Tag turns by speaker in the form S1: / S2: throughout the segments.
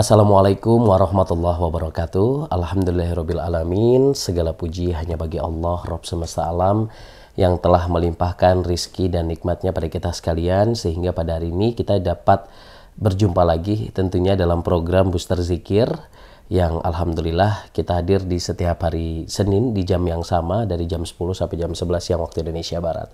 S1: Assalamualaikum warahmatullahi wabarakatuh Alhamdulillahirobbilalamin. Segala puji hanya bagi Allah Rob semesta alam Yang telah melimpahkan rizki dan nikmatnya pada kita sekalian Sehingga pada hari ini kita dapat berjumpa lagi Tentunya dalam program Booster Zikir yang Alhamdulillah kita hadir di setiap hari Senin di jam yang sama dari jam 10 sampai jam 11 siang waktu Indonesia Barat.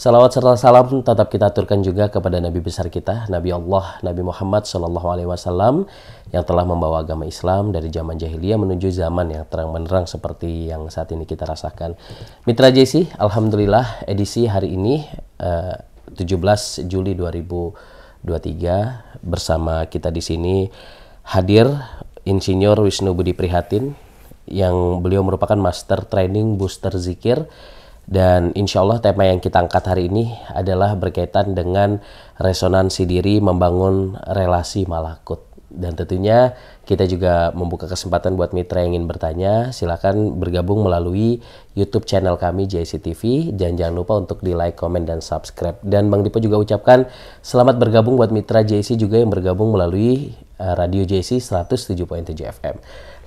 S1: Salawat serta salam tetap kita aturkan juga kepada Nabi besar kita, Nabi Allah, Nabi Muhammad Shallallahu Alaihi Wasallam yang telah membawa agama Islam dari zaman jahiliyah menuju zaman yang terang benderang seperti yang saat ini kita rasakan. Mitra JC, Alhamdulillah edisi hari ini eh, uh, 17 Juli 2023 bersama kita di sini hadir Insinyur Wisnu Budi Prihatin yang beliau merupakan Master Training Booster Zikir dan insya Allah tema yang kita angkat hari ini adalah berkaitan dengan resonansi diri membangun relasi malakut. Dan tentunya kita juga membuka kesempatan buat mitra yang ingin bertanya. Silahkan bergabung melalui YouTube channel kami JCTV. Dan jangan lupa untuk di like, komen, dan subscribe. Dan Bang Dipo juga ucapkan selamat bergabung buat mitra JC juga yang bergabung melalui eh, Radio JC 107.7 FM.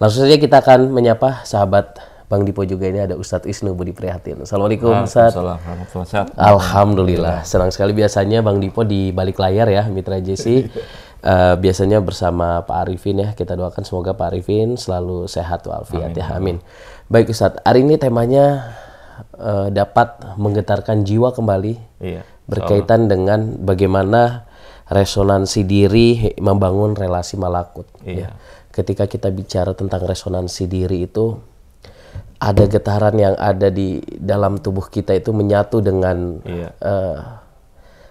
S1: Langsung saja kita akan menyapa sahabat Bang Dipo juga ini ada Ustadz Isnu Budi Prihatin. Assalamualaikum Ustadz.
S2: Alhamdulillah. Iya.
S1: Senang sekali biasanya Bang Dipo di balik layar ya Mitra JC. uh, iya. eh, biasanya bersama Pak Arifin ya. Kita doakan semoga Pak Arifin selalu sehat walafiat ya. Amin. Baik Ustadz, hari ini temanya uh, dapat menggetarkan jiwa kembali. Iya. Berkaitan dengan bagaimana resonansi diri membangun relasi malakut. Iya. Ya. Ketika kita bicara tentang resonansi diri itu ada getaran yang ada di dalam tubuh kita itu menyatu dengan iya. uh,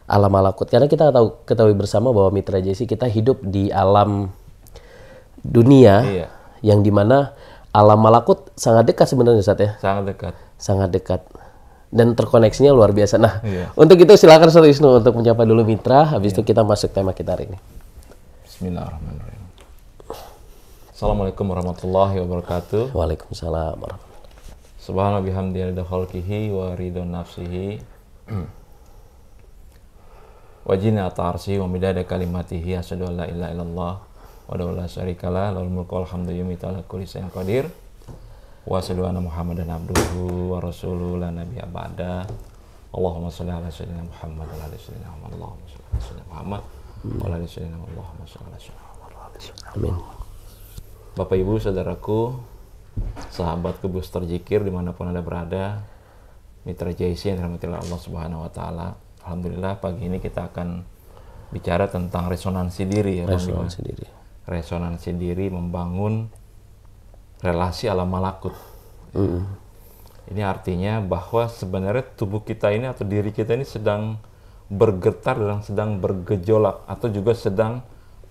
S1: alam malakut karena kita tahu ketahui bersama bahwa mitra Jesi kita hidup di alam dunia iya. yang dimana alam malakut sangat dekat sebenarnya saat ya sangat dekat sangat dekat dan terkoneksinya luar biasa nah iya. untuk itu silakan Sir Isnu untuk menyapa dulu mitra habis iya. itu kita masuk tema kita hari ini
S2: Bismillahirrahmanirrahim Assalamualaikum warahmatullahi wabarakatuh. Waalaikumsalam warahmatullahi Subhanallah bihamdi rida khalqihi wa ridon nafsihi wa jina ta'arsihi wa midada kalimatihi asyadu an la ilaha illallah wa da'u la syarikalah laul mulku alhamdu yumi ta'ala kulli sayin qadir wa asyadu anna muhammadan abduhu wa rasuluh la nabi abada Allahumma salli ala sayyidina Muhammad wa ala sayyidina Muhammad Allahumma salli ala sayyidina Muhammad wa ala sayyidina Allahumma salli ala sayyidina Muhammad Amin Bapak Ibu saudaraku sahabat booster jikir dimanapun anda berada mitra JC yang dirahmati Allah Subhanahu Wa Taala Alhamdulillah pagi ini kita akan bicara tentang resonansi diri ya resonansi diri resonansi diri membangun relasi alam malakut mm ini artinya bahwa sebenarnya tubuh kita ini atau diri kita ini sedang bergetar dan sedang bergejolak atau juga sedang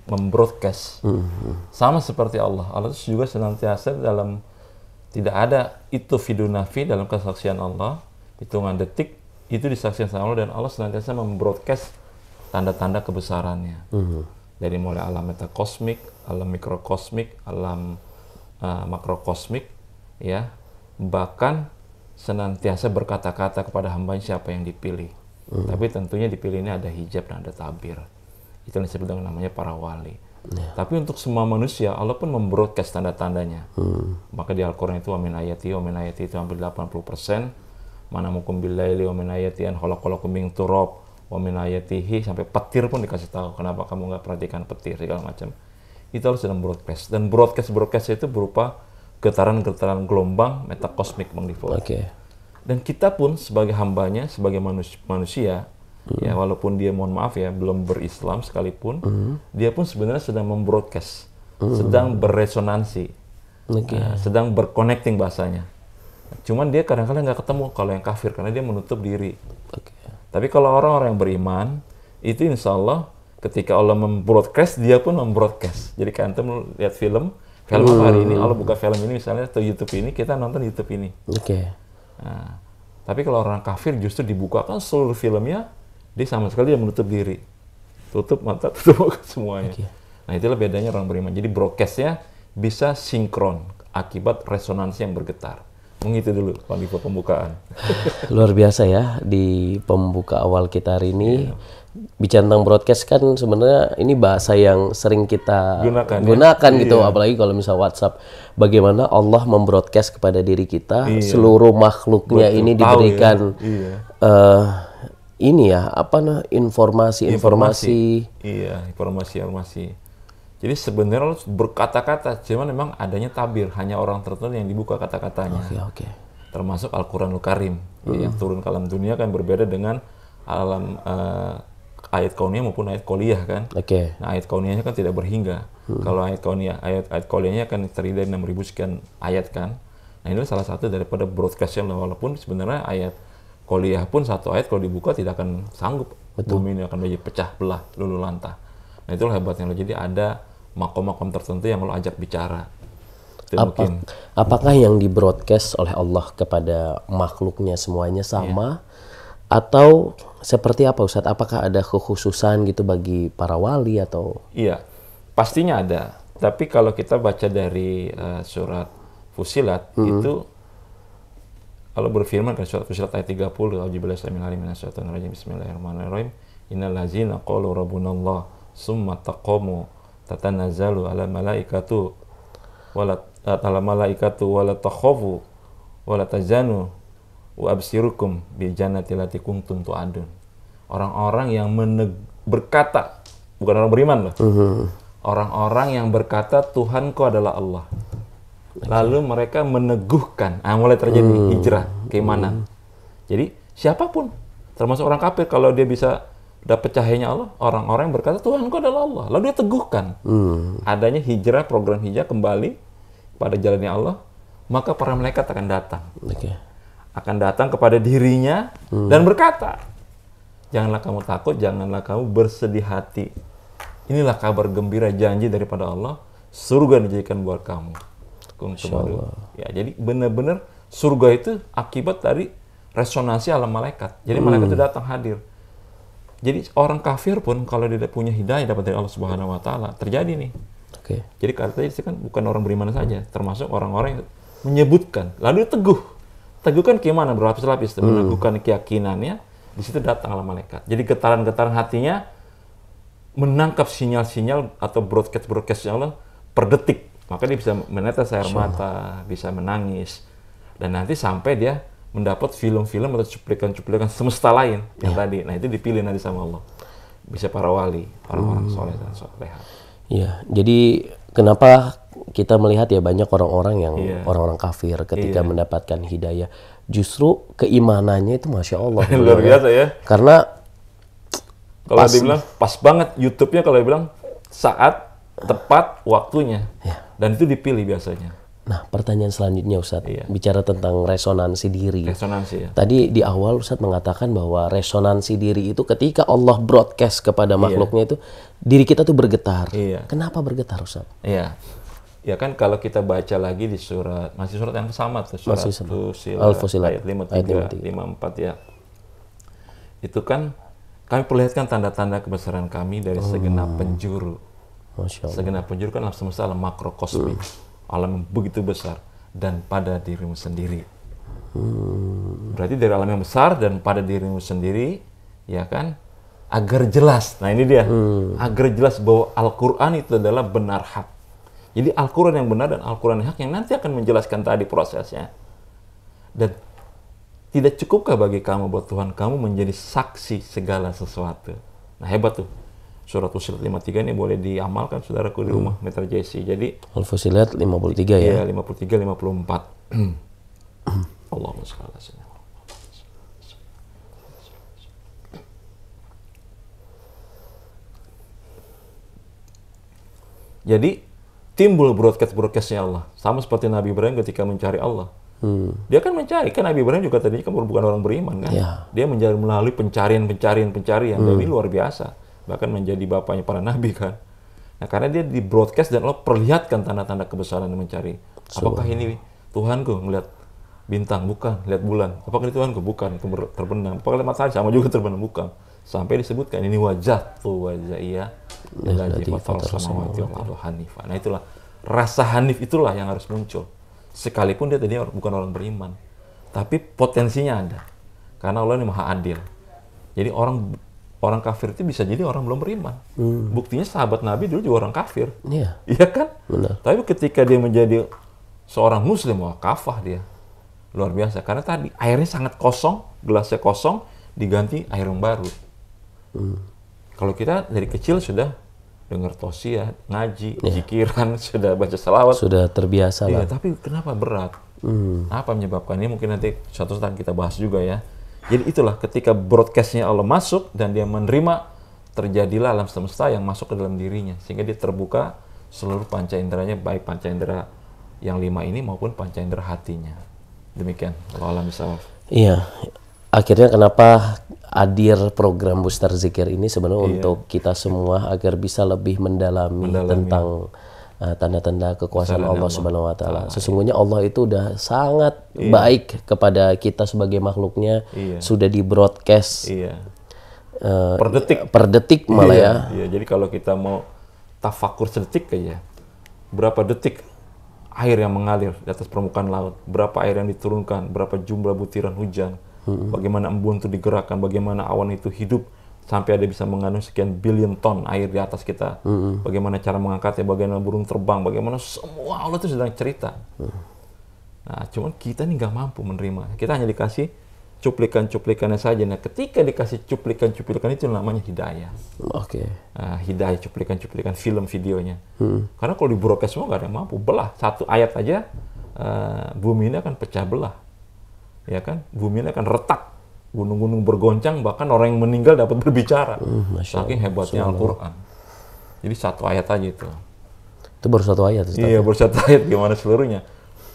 S2: membroadcast. Mm -hmm. Sama seperti Allah. Allah itu juga senantiasa dalam tidak ada itu fidu nafi dalam kesaksian Allah, hitungan detik itu disaksikan sama Allah dan Allah senantiasa membroadcast tanda-tanda kebesarannya. Uh Dari mulai alam metakosmik, alam mikrokosmik, alam uh, makrokosmik, ya bahkan senantiasa berkata-kata kepada hamba siapa yang dipilih. Uh Tapi tentunya dipilih ini ada hijab dan ada tabir. Itu yang disebut dengan namanya para wali. Yeah. Tapi untuk semua manusia, Allah pun membroadcast tanda-tandanya. Hmm. Maka di Al-Quran itu, amin ayati, amin ayati itu hampir 80 persen. Mana mukum bilaili, amin ayati, an holakolakum min turob, amin ayatihi, sampai petir pun dikasih tahu. Kenapa kamu nggak perhatikan petir, segala macam. Itu harus dalam broadcast. Dan broadcast-broadcast itu berupa getaran-getaran gelombang metakosmik, Bang Divo. Okay. Dan kita pun sebagai hambanya, sebagai manusia, ya hmm. walaupun dia mohon maaf ya belum berislam sekalipun hmm. dia pun sebenarnya sedang membroadcast hmm. sedang berresonansi, okay. uh, sedang berconnecting bahasanya cuman dia kadang-kadang nggak ketemu kalau yang kafir karena dia menutup diri okay. tapi kalau orang-orang yang beriman itu insya Allah ketika Allah membroadcast dia pun membroadcast jadi kan antum lihat film film hmm. hari ini hmm. Allah buka film ini misalnya atau YouTube ini kita nonton YouTube ini oke okay. nah, tapi kalau orang kafir justru dibukakan seluruh filmnya dia sama sekali dia menutup diri tutup mata tutup muka semuanya okay. nah itulah bedanya orang beriman jadi broadcastnya bisa sinkron akibat resonansi yang bergetar Mengitu dulu Pak pembukaan.
S1: Luar biasa ya di pembuka awal kita hari ini. Yeah. Bicara tentang broadcast kan sebenarnya ini bahasa yang sering kita gunakan, ya. gunakan ya? gitu. iya. Apalagi kalau misal WhatsApp. Bagaimana Allah membroadcast kepada diri kita iya. seluruh makhluknya Betul, ini diberikan ya? uh, ini ya apa nah informasi-informasi
S2: iya informasi-informasi jadi sebenarnya lo berkata-kata cuman memang adanya tabir hanya orang tertentu yang dibuka kata-katanya oke okay, okay. termasuk Al-Qur'an Karim mm. yang hmm. turun ke alam dunia kan berbeda dengan alam uh, ayat kauniyah maupun ayat koliyah kan oke okay. nah ayat kauniyahnya kan tidak berhingga hmm. kalau ayat kauniyah ayat ayat koliyahnya kan terdiri dari 6000 sekian ayat kan nah ini salah satu daripada broadcast broadcastnya walaupun sebenarnya ayat kuliah pun satu ayat kalau dibuka tidak akan sanggup Betul. bumi ini akan menjadi pecah belah lulu lantah nah itulah hebatnya lo jadi ada makom-makom tertentu yang lo ajak bicara Apa, mungkin.
S1: apakah yang di broadcast oleh Allah kepada makhluknya semuanya iya. sama yeah. atau seperti apa Ustadz? Apakah ada kekhususan gitu bagi para wali atau?
S2: Iya, pastinya ada. Tapi kalau kita baca dari uh, surat Fusilat mm -hmm. itu Allah berfirman kan surat surat ayat 30 A'udzubillahi Bismillahirrahmanirrahim Innal ladzina qalu rabbunallah summa taqamu tatanazzalu ala malaikatu wala ala malaikatu wala takhafu wala tajanu wa absirukum bi jannati lati kuntum tu'adun. Orang-orang yang berkata bukan orang beriman loh. Uh-huh. Orang-orang yang berkata Tuhanku adalah Allah Lalu mereka meneguhkan, ah mulai terjadi hmm. hijrah keimanan. Hmm. Jadi siapapun, termasuk orang kafir kalau dia bisa dapat cahayanya Allah, orang-orang yang berkata Tuhanku adalah Allah, lalu dia teguhkan
S1: hmm.
S2: adanya hijrah program hijrah kembali pada jalannya Allah, maka para malaikat akan datang. Okay. Akan datang kepada dirinya hmm. dan berkata, "Janganlah kamu takut, janganlah kamu bersedih hati. Inilah kabar gembira janji daripada Allah, surga dijadikan buat kamu." Ya, jadi benar-benar surga itu akibat dari resonansi alam malaikat. Jadi hmm. malaikat itu datang hadir. Jadi orang kafir pun kalau dia punya hidayah dapat dari Allah Subhanahu wa taala, terjadi nih. Oke. Okay. Jadi kata itu kan bukan orang beriman saja, termasuk orang-orang yang menyebutkan, lalu teguh. Teguh kan gimana berlapis-lapis, hmm. meneguhkan keyakinannya, di situ datang alam malaikat. Jadi getaran-getaran hatinya menangkap sinyal-sinyal atau broadcast-broadcastnya Allah per detik maka dia bisa menetes air mata, bisa menangis. Dan nanti sampai dia mendapat film-film atau cuplikan-cuplikan semesta lain yang iya. tadi. Nah itu dipilih nanti sama Allah. Bisa para wali, para orang hmm. soleh dan soleha.
S1: Iya, jadi kenapa kita melihat ya banyak orang-orang yang iya. orang-orang kafir ketika yeah. mendapatkan hidayah justru keimanannya itu masya Allah luar biasa ya karena
S2: kalau dibilang pas banget YouTube-nya kalau dibilang saat tepat waktunya yeah. Dan itu dipilih biasanya.
S1: Nah, pertanyaan selanjutnya Ustadz, iya. bicara tentang resonansi diri. Resonansi ya. Tadi di awal Ustadz mengatakan bahwa resonansi diri itu ketika Allah broadcast kepada iya. makhluknya iya. itu, diri kita tuh bergetar. Iya. Kenapa bergetar Ustadz? Iya.
S2: Ya kan kalau kita baca lagi di surat, masih surat yang sama tuh, surat masih sama. Fusilat, ayat 53, ayat 54 ya. Itu kan kami perlihatkan tanda-tanda kebesaran kami dari oh. segenap penjuru Segenap penjuru kan alam semesta alam makrokosmik. Hmm. Alam yang begitu besar. Dan pada dirimu sendiri. Hmm. Berarti dari alam yang besar dan pada dirimu sendiri, ya kan? Agar jelas. Nah ini dia. Hmm. Agar jelas bahwa Al-Quran itu adalah benar hak. Jadi Al-Quran yang benar dan Al-Quran yang hak yang nanti akan menjelaskan tadi prosesnya. Dan tidak cukupkah bagi kamu buat Tuhan kamu menjadi saksi segala sesuatu? Nah hebat tuh surat Fusilat 53 ini boleh diamalkan saudaraku di hmm. rumah hmm. Mitra Jadi
S1: Al Fusilat 53 ya.
S2: Iya, 53 54. Hmm. Allahumma shalli ala Jadi timbul broadcast-broadcastnya Allah. Sama seperti Nabi Ibrahim ketika mencari Allah. Hmm. Dia kan mencari, kan Nabi Ibrahim juga tadinya kan bukan orang beriman kan. Yeah. Dia mencari melalui pencarian, pencarian, pencarian. Hmm. Dan ini luar biasa bahkan menjadi bapaknya para nabi kan. Nah, karena dia di broadcast dan lo perlihatkan tanda-tanda kebesaran mencari. Apakah ini Tuhanku melihat bintang? Bukan. Lihat bulan. Apakah ini Tuhanku? Bukan. Terbenam. Apakah lihat matahari? Sama juga terbenam. Bukan. Sampai disebutkan ini wajah tuh wajah iya. iya Hanifah. Nah itulah rasa hanif itulah yang harus muncul. Sekalipun dia tadi bukan orang beriman, tapi potensinya ada. Karena Allah ini maha adil. Jadi orang orang kafir itu bisa jadi orang belum beriman. Hmm. Buktinya sahabat Nabi dulu juga orang kafir. Iya. Iya kan? Benar. Tapi ketika dia menjadi seorang muslim, wah kafah dia. Luar biasa. Karena tadi airnya sangat kosong, gelasnya kosong, diganti air yang baru. Hmm. Kalau kita dari kecil sudah dengar tosia, ngaji, ya. zikiran, sudah baca salawat. Sudah terbiasa iya, Tapi kenapa berat? Hmm. Apa menyebabkan ini? Mungkin nanti satu saat kita bahas juga ya. Jadi itulah ketika broadcastnya Allah masuk dan dia menerima, terjadilah alam semesta yang masuk ke dalam dirinya. Sehingga dia terbuka seluruh panca inderanya, baik panca indera yang lima ini maupun panca indera hatinya. Demikian, Allah alam
S1: Iya, akhirnya kenapa hadir program Booster Zikir ini sebenarnya iya. untuk kita semua agar bisa lebih mendalami, mendalami. tentang Eh, tanda-tanda kekuasaan Allah, Allah Subhanahu wa taala. Ah, iya. Sesungguhnya Allah itu sudah sangat iya. baik kepada kita sebagai makhluknya iya. sudah di broadcast. Iya. Uh, per detik per detik malah iya. ya.
S2: Iya, jadi kalau kita mau tafakur sedetik aja. Berapa detik air yang mengalir di atas permukaan laut, berapa air yang diturunkan, berapa jumlah butiran hujan, hmm. bagaimana embun itu digerakkan, bagaimana awan itu hidup sampai ada bisa mengandung sekian billion ton air di atas kita. Mm-hmm. Bagaimana cara mengangkatnya, bagaimana burung terbang, bagaimana semua Allah itu sedang cerita. Mm. Nah, cuman kita ini nggak mampu menerima. Kita hanya dikasih cuplikan-cuplikannya saja. Nah, ketika dikasih cuplikan-cuplikan itu namanya hidayah. Oke. Okay. Nah, hidayah cuplikan-cuplikan film videonya. Hmm. Karena kalau di broadcast semua nggak ada yang mampu. Belah satu ayat aja, uh, bumi ini akan pecah belah. Ya kan? Bumi ini akan retak gunung-gunung bergoncang, bahkan orang yang meninggal dapat berbicara. Hmm, Saking hebatnya Al-Quran. Jadi satu ayat aja itu.
S1: Itu baru satu ayat. Ustaz. Iya, baru satu
S2: ayat gimana seluruhnya.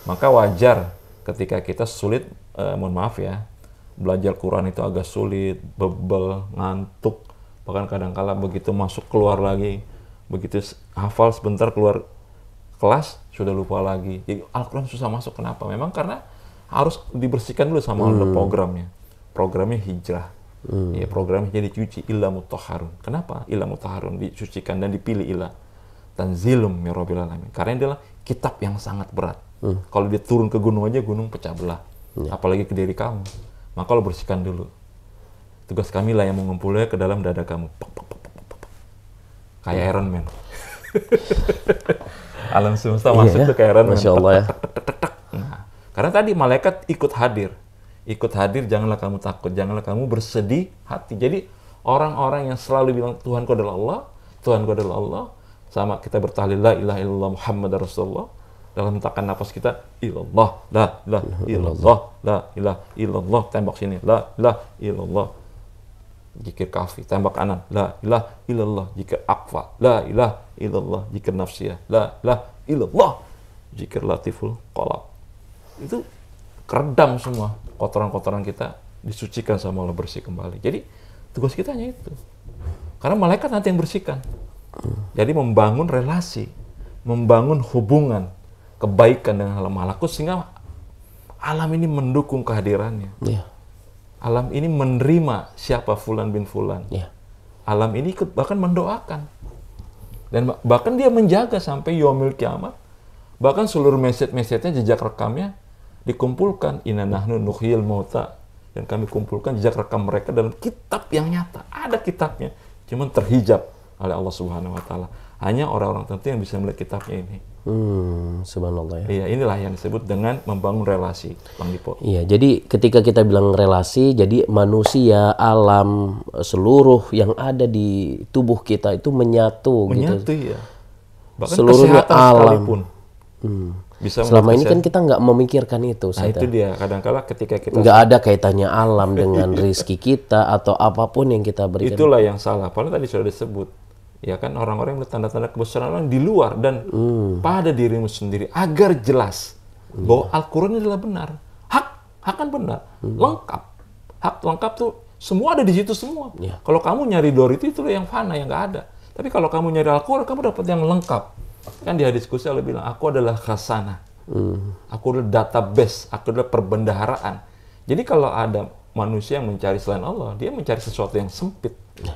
S2: Maka wajar ketika kita sulit, eh, mohon maaf ya, belajar Quran itu agak sulit, bebel, ngantuk, bahkan kadangkala begitu masuk keluar lagi, begitu hafal sebentar keluar kelas sudah lupa lagi. Jadi Al-Quran susah masuk. Kenapa? Memang karena harus dibersihkan dulu sama hmm. programnya programnya hijrah. Hmm. Ya, programnya jadi cuci ilah mutaharun. Kenapa ilah mutaharun dicucikan dan dipilih ilah? Tanzilum mirabil ya alamin. Karena ini adalah kitab yang sangat berat. Hmm. Kalau dia turun ke gunung aja gunung pecah belah. Hmm. Apalagi ke diri kamu. Maka lo bersihkan dulu. Tugas kami lah yang mengumpulnya ke dalam dada kamu. pak, pak, pak. Kayak hmm. Iron Man. Alam semesta masuk iya, ya. ke Iron Man. Allah ya. Nah, karena tadi malaikat ikut hadir ikut hadir, janganlah kamu takut, janganlah kamu bersedih hati. Jadi orang-orang yang selalu bilang Tuhanku adalah Allah, Tuhanku adalah Allah, sama kita bertahlil la ilaha illallah Muhammad Rasulullah dalam hentakan nafas kita ilallah la la ilallah la ilah illallah tembak sini la la ilallah jikir kafi tembak kanan la ilah illallah jikir akfa la ilah illallah jikir nafsiyah la la illallah jikir latiful qalab itu keredam semua kotoran-kotoran kita disucikan sama Allah bersih kembali. Jadi tugas kita hanya itu. Karena malaikat nanti yang bersihkan. Jadi membangun relasi, membangun hubungan kebaikan dengan alam malakus sehingga alam ini mendukung kehadirannya. Yeah. Alam ini menerima siapa Fulan bin Fulan. Yeah. Alam ini ikut bahkan mendoakan. Dan bahkan dia menjaga sampai yomil kiamat. Bahkan seluruh meset-mesetnya jejak rekamnya dikumpulkan inna nahnu nuhil mauta dan kami kumpulkan jejak rekam mereka dalam kitab yang nyata ada kitabnya cuman terhijab oleh Allah Subhanahu wa taala hanya orang-orang tertentu yang bisa melihat kitabnya ini hmm, subhanallah ya iya inilah yang disebut dengan membangun relasi Bang Dipo
S1: iya jadi ketika kita bilang relasi jadi manusia alam seluruh yang ada di tubuh kita itu menyatu gitu. menyatu gitu. ya bahkan seluruhnya alam. sekalipun hmm bisa Selama ini kan kita nggak memikirkan itu. Nah itu ya. dia,
S2: kadangkala kala ketika kita... Nggak ada
S1: kaitannya alam dengan rizki kita atau apapun yang kita berikan. Itulah yang
S2: salah, padahal tadi sudah disebut. Ya kan orang-orang yang tanda-tanda kebesaran orang di luar dan hmm. pada dirimu sendiri agar jelas hmm. bahwa Al-Quran adalah benar. Hak, hak kan benar, hmm. lengkap. Hak lengkap tuh semua ada di situ semua. Ya. Kalau kamu nyari itu itu yang fana, yang nggak ada. Tapi kalau kamu nyari Al-Quran, kamu dapat yang lengkap Kan di hadis kursi Allah bilang, aku adalah khasana. Hmm. Aku adalah database, aku adalah perbendaharaan. Jadi kalau ada manusia yang mencari selain Allah, dia mencari sesuatu yang sempit. Ya.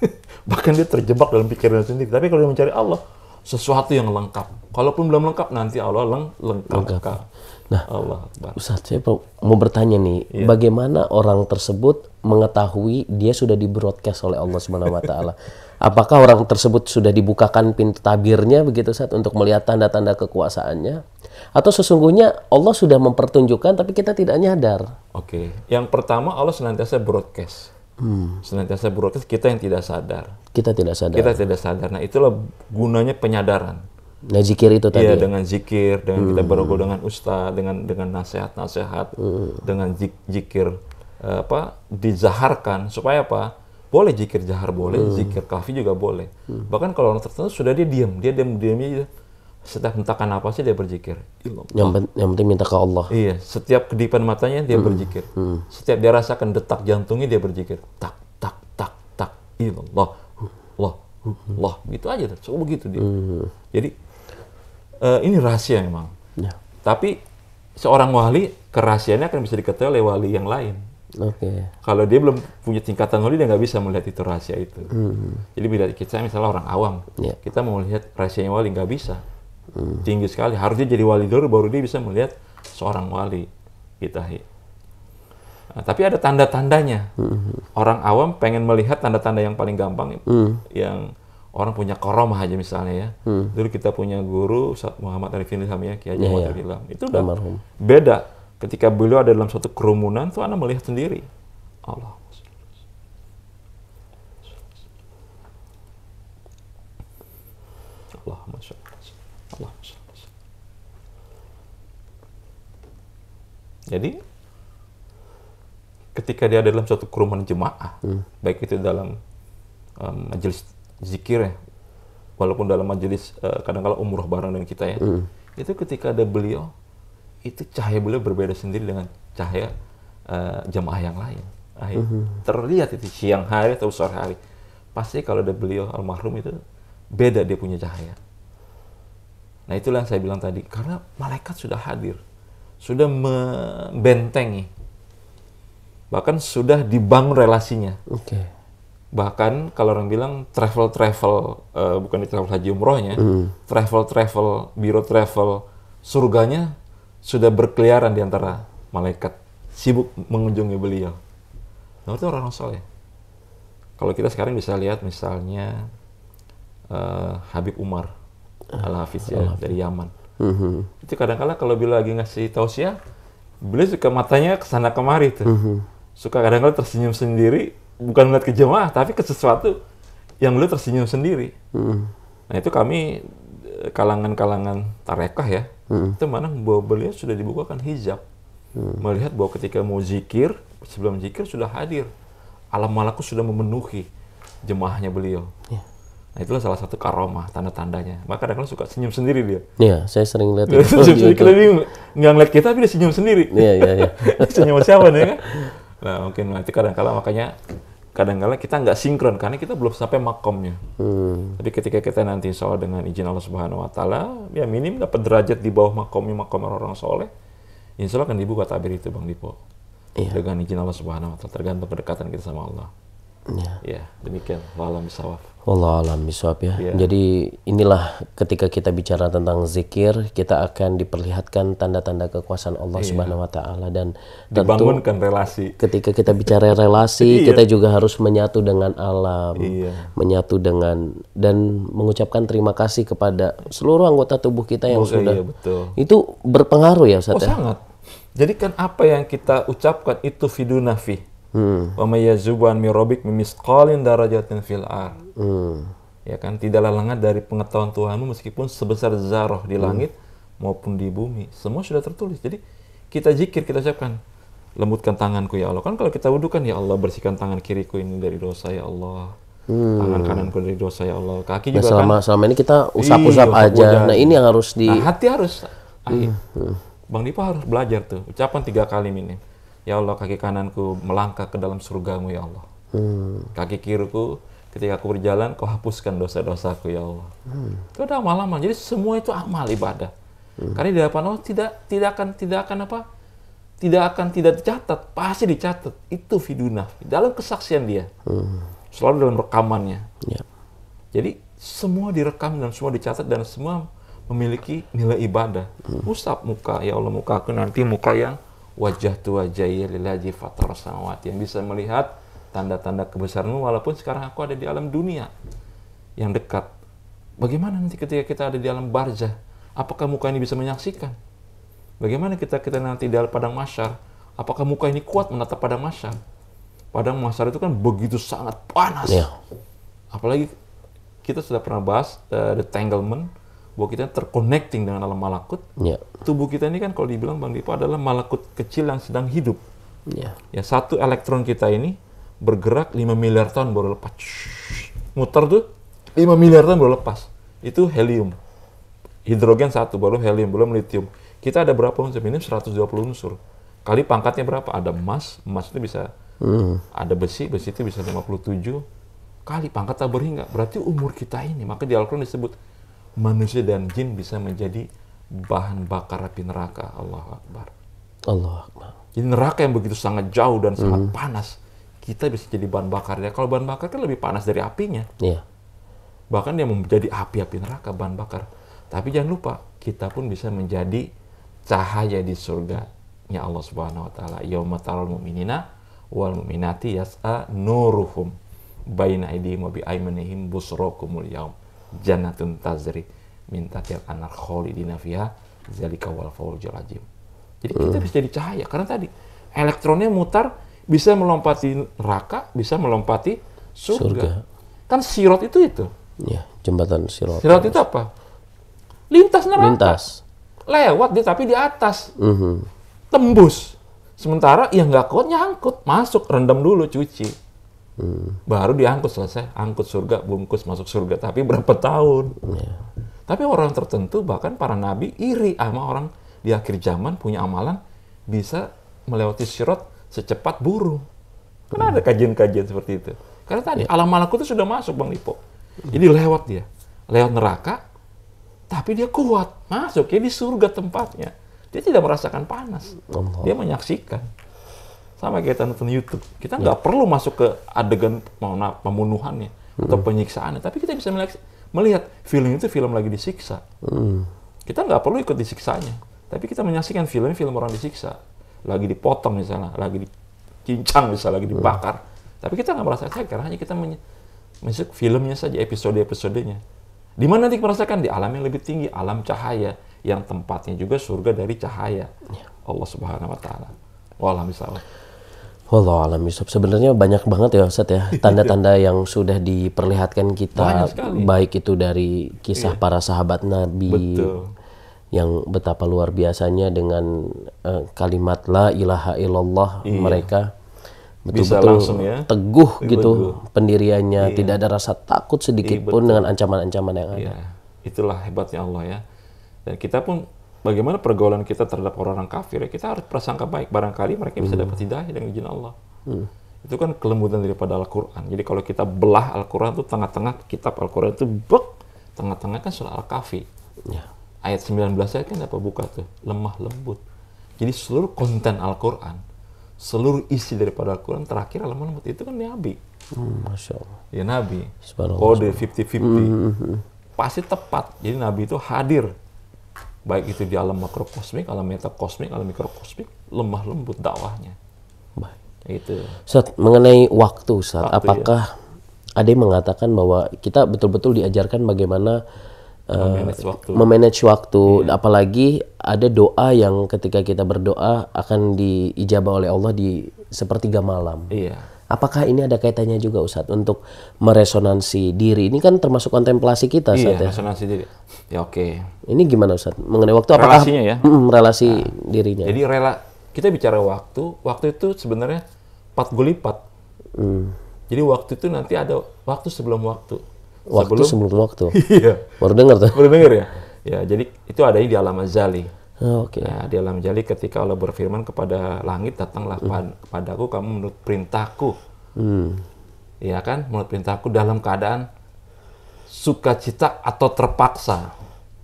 S2: Bahkan dia terjebak dalam pikiran sendiri. Tapi kalau dia mencari Allah, sesuatu yang lengkap. Kalaupun belum lengkap, nanti Allah leng lengkap. lengkap. Nah, Allah
S1: Ustaz, saya mau bertanya nih, ya. bagaimana orang tersebut mengetahui dia sudah di broadcast oleh Allah Subhanahu wa taala? Apakah orang tersebut sudah dibukakan pintu tabirnya begitu saat untuk melihat tanda-tanda kekuasaannya? Atau sesungguhnya Allah sudah mempertunjukkan tapi kita tidak nyadar?
S2: Oke, yang pertama Allah senantiasa broadcast. Hmm. Senantiasa broadcast kita yang tidak sadar.
S1: Kita tidak sadar. Kita
S2: tidak sadar. Nah itulah gunanya penyadaran. Nah zikir itu tadi. Iya dengan zikir, dengan hmm. kita bergul dengan ustaz, dengan dengan nasihat-nasihat, hmm. dengan zikir eh, apa dizaharkan supaya apa? boleh zikir jahar boleh hmm. zikir kafi juga boleh hmm. bahkan kalau orang tertentu sudah dia diam dia diam diamnya setiap apa napasnya dia berzikir
S1: yang, pen yang penting minta ke Allah
S2: iya setiap kedipan matanya dia hmm. berzikir hmm. setiap dia rasakan detak jantungnya dia berzikir tak tak tak tak ilallah Allah Allah gitu aja tuh so, begitu dia hmm. jadi uh, ini rahasia emang ya. tapi seorang wali kerahasiaannya akan bisa diketahui oleh wali yang lain Okay. Kalau dia belum punya tingkatan holy, dia nggak bisa melihat itu rahasia itu. Mm. Jadi bila kita misalnya orang awam, yeah. kita mau melihat rahasianya wali nggak bisa. Mm. Tinggi sekali. Harusnya jadi wali dulu, baru dia bisa melihat seorang wali. Kita. Nah, tapi ada tanda-tandanya. Mm. Orang awam pengen melihat tanda-tanda yang paling gampang, mm. yang orang punya koromah aja misalnya ya. Mm. Dulu kita punya guru Ustaz Muhammad Arifin Ilham ya, Kiai yeah, yeah. Ya. Itu udah Amarum. beda ketika beliau ada dalam suatu kerumunan tuh anak melihat sendiri. Allah. Allah masya Allah. Masya Jadi ketika dia ada dalam suatu kerumunan jemaah, hmm. baik itu dalam um, majelis zikir ya, walaupun dalam majelis uh, eh, kadang-kala umroh bareng dengan kita ya, hmm. itu ketika ada beliau itu cahaya beliau berbeda sendiri dengan cahaya uh, eh, jemaah yang lain. Uh -huh. Mhm. Terlihat itu siang hari atau sore hari. Pasti kalau ada beliau almarhum itu beda dia punya cahaya. Nah itulah yang saya bilang tadi karena malaikat sudah hadir, sudah membentengi, bahkan sudah dibangun relasinya. Okay. Bahkan kalau orang bilang travel travel uh, bukan di travel haji umrohnya, mm. travel travel biro travel surganya sudah berkeliaran di antara malaikat, sibuk mengunjungi beliau. Nah, itu orang-orang soleh. Kalau kita sekarang bisa lihat misalnya uh, Habib Umar Al-Hafiz ya, dari Yaman. Uh-huh. Itu kadang-kala kalau beliau lagi ngasih tausiah, beliau suka matanya ke sana kemari tuh. Uh-huh. Suka kadang kadang tersenyum sendiri, bukan melihat ke jemaah, tapi ke sesuatu yang beliau tersenyum sendiri. Uh-huh. Nah, itu kami eh, kalangan-kalangan tarekah ya, hmm. itu mana bahwa beliau sudah dibukakan hijab hmm. melihat bahwa ketika mau zikir sebelum zikir sudah hadir alam malaku sudah memenuhi jemaahnya beliau yeah. nah itulah salah satu karomah tanda-tandanya maka kadang-kadang suka senyum sendiri dia iya saya sering lihat itu senyum sendiri kita nggak ngeliat kita tapi dia senyum sendiri iya iya iya senyum siapa nih kan nah mungkin nanti kadang-kadang makanya kadang-kadang kita nggak sinkron karena kita belum sampai makomnya. Hmm. Tapi ketika kita nanti sholat dengan izin Allah Subhanahu Wa Taala, ya minim dapat derajat di bawah makomnya makom orang-orang soleh, insya Allah akan dibuka tabir itu bang Dipo. Iya. Dengan izin Allah Subhanahu Wa Taala tergantung kedekatan kita sama Allah. Ya, ya demikian. Allah
S1: alam bisawab ya. ya. Jadi inilah ketika kita bicara tentang zikir, kita akan diperlihatkan tanda-tanda kekuasaan Allah ya. Subhanahu wa taala dan dibangunkan relasi. Ketika kita bicara relasi, ya. kita juga harus menyatu dengan alam, ya. menyatu dengan dan mengucapkan terima kasih
S2: kepada seluruh anggota tubuh kita yang oh, sudah. Iya, betul.
S1: Itu berpengaruh ya Ustaz. Oh, ya?
S2: sangat. Jadi kan apa yang kita ucapkan itu fidunafi Hmm. wa may yazubu an mirobik darajatin fil ar hmm. ya kan tidaklah lengah dari pengetahuan Tuhanmu meskipun sebesar zarah di hmm. langit hmm. maupun di bumi semua sudah tertulis jadi kita jikir kita siapkan lembutkan tanganku ya Allah kan kalau kita wudhu kan ya Allah bersihkan tangan kiriku ini dari dosa ya Allah hmm. tangan kananku dari dosa ya Allah kaki nah, juga nah, selama, kan selama ini kita iya, usap-usap aja usap nah ini yang harus di nah, hati harus hmm. Bang Dipa harus belajar tuh ucapan tiga kali minim Ya Allah kaki kananku melangkah ke dalam surgamu ya Allah. Hmm. Kaki kiriku ketika aku berjalan kau hapuskan dosa-dosaku ya Allah. Hmm. Itu ada amal-amal. Jadi semua itu amal ibadah. Hmm. Karena di hadapan Allah tidak tidak akan tidak akan apa? Tidak akan tidak dicatat, pasti dicatat. Itu fiduna dalam kesaksian dia. Hmm. Selalu dalam rekamannya. Yeah. Jadi semua direkam dan semua dicatat dan semua memiliki nilai ibadah. Hmm. Usap muka ya Allah muka aku nanti muka yang wajah tua wajahnya lillahi fatar samawati yang bisa melihat tanda-tanda kebesaranmu walaupun sekarang aku ada di alam dunia yang dekat. Bagaimana nanti ketika kita ada di alam barzah? Apakah muka ini bisa menyaksikan? Bagaimana kita kita nanti di alam padang masyar? Apakah muka ini kuat menatap padang masyar? Padang masyar itu kan begitu sangat panas. Yeah. Apalagi kita sudah pernah bahas uh, tanglement bahwa kita terconnecting dengan alam malakut. Yeah. Tubuh kita ini kan kalau dibilang Bang Dipo adalah malakut kecil yang sedang hidup. Yeah. Ya satu elektron kita ini bergerak 5 miliar tahun baru lepas. Muter tuh 5 miliar tahun baru lepas. Itu helium. Hidrogen satu, baru helium, belum litium, Kita ada berapa unsur? Minim 120 unsur. Kali pangkatnya berapa? Ada emas, emas itu bisa mm. ada besi, besi itu bisa 57. Kali pangkat tak berhingga. Berarti umur kita ini, maka di al disebut manusia dan jin bisa menjadi bahan bakar api neraka. Allah Akbar. Allah Akbar. Jadi neraka yang begitu sangat jauh dan sangat hmm. panas, kita bisa jadi bahan bakarnya. Kalau bahan bakar kan lebih panas dari apinya. Yeah. Bahkan dia menjadi api-api neraka, bahan bakar. Tapi jangan lupa, kita pun bisa menjadi cahaya di surga. Ya Allah Subhanahu wa taala. Yauma taral mu'minina wal mu'minati yas'a nuruhum baina aydihim wa bi aymanihim busrakumul yaum jannatun tazri min tahtil anar khalidina fiha zalika wal fauzul azim. Jadi hmm. kita bisa jadi cahaya karena tadi elektronnya mutar bisa melompati neraka, bisa melompati surga. surga. Kan sirot itu itu.
S1: Ya, jembatan sirot. Sirot itu
S2: apa? Lintas neraka. Lintas. Lewat dia tapi di atas. Mm -hmm. Tembus. Sementara yang nggak kuat nyangkut, masuk rendam dulu cuci Hmm. Baru diangkut selesai, angkut surga, bungkus masuk surga. Tapi berapa tahun? Yeah. Tapi orang tertentu bahkan para nabi iri sama orang di akhir zaman punya amalan bisa melewati syirat secepat burung. Karena hmm. ada kajian-kajian seperti itu. Karena tadi yeah. alam malaku itu sudah masuk Bang Lipo. Hmm. Jadi lewat dia, lewat neraka, tapi dia kuat masuk ya di surga tempatnya. Dia tidak merasakan panas. Allah. Dia menyaksikan sama kayak nonton YouTube. Kita ya. nggak perlu masuk ke adegan pembunuhannya hmm. atau penyiksaannya, tapi kita bisa melihat, melihat film itu film lagi disiksa. Hmm. Kita nggak perlu ikut disiksanya, tapi kita menyaksikan film-film orang disiksa, lagi dipotong misalnya, lagi dicincang misalnya, lagi dibakar. Hmm. Tapi kita nggak merasa sakit, hanya kita masuk filmnya saja, episode-episodenya. Di mana nanti merasakan di alam yang lebih tinggi, alam cahaya yang tempatnya juga surga dari cahaya ya. Allah Subhanahu wa taala. misalnya
S1: Wallah alam Yusuf. Sebenarnya banyak banget ya Ustaz ya tanda-tanda yang sudah diperlihatkan kita baik itu dari kisah yeah. para sahabat Nabi Betul. yang betapa luar biasanya dengan uh, kalimat la ilaha illallah iya. mereka betul-betul ya. teguh Bisa gitu betul. pendiriannya iya. tidak ada rasa takut iya, sedikit pun dengan ancaman-ancaman yang ada. Iya.
S2: Itulah hebatnya Allah ya. Dan kita pun bagaimana pergaulan kita terhadap orang-orang kafir ya kita harus prasangka baik barangkali mereka bisa hmm. dapat hidayah dengan izin Allah hmm. itu kan kelembutan daripada Al-Quran jadi kalau kita belah Al-Quran itu tengah-tengah kitab Al-Quran itu bek tengah-tengah kan surah Al-Kafi ya. ayat 19 saya kan dapat buka tuh lemah lembut jadi seluruh konten Al-Quran seluruh isi daripada Al-Quran terakhir lemah lembut itu kan Nabi hmm, Masya Allah ya Nabi kode 50-50 hmm, hmm, pasti tepat jadi Nabi itu hadir baik itu di alam makrokosmik, alam metakosmik, alam mikrokosmik, lemah lembut dakwahnya. Baik. Itu.
S1: Saat mengenai waktu, saat waktu, ya. apakah ya. ada yang mengatakan bahwa kita betul-betul diajarkan bagaimana eh, memanage uh, waktu, memanage waktu iya. apalagi ada doa yang ketika kita berdoa akan diijabah oleh Allah di sepertiga malam. Iya Apakah ini ada kaitannya juga Ustadz untuk meresonansi diri? Ini kan termasuk kontemplasi kita Iya, ya. resonansi diri. Ya oke. Okay. Ini gimana Ustadz? Mengenai waktu apakah relasinya ya? Mm, relasi nah, dirinya. Jadi
S2: rela kita bicara waktu, waktu itu sebenarnya empat lipat. Hmm. Jadi waktu itu nanti ada waktu sebelum waktu. Waktu sebelum, sebelum waktu. iya.
S1: Baru dengar tuh. Baru dengar
S2: ya. Ya, jadi itu adanya di alam azali. Ah, oke. Okay. Nah, di alam jali ketika Allah berfirman kepada langit, datanglah hmm. kepadaku kamu menurut perintahku. Hmm. Ya kan? Menurut perintahku dalam keadaan sukacita atau terpaksa.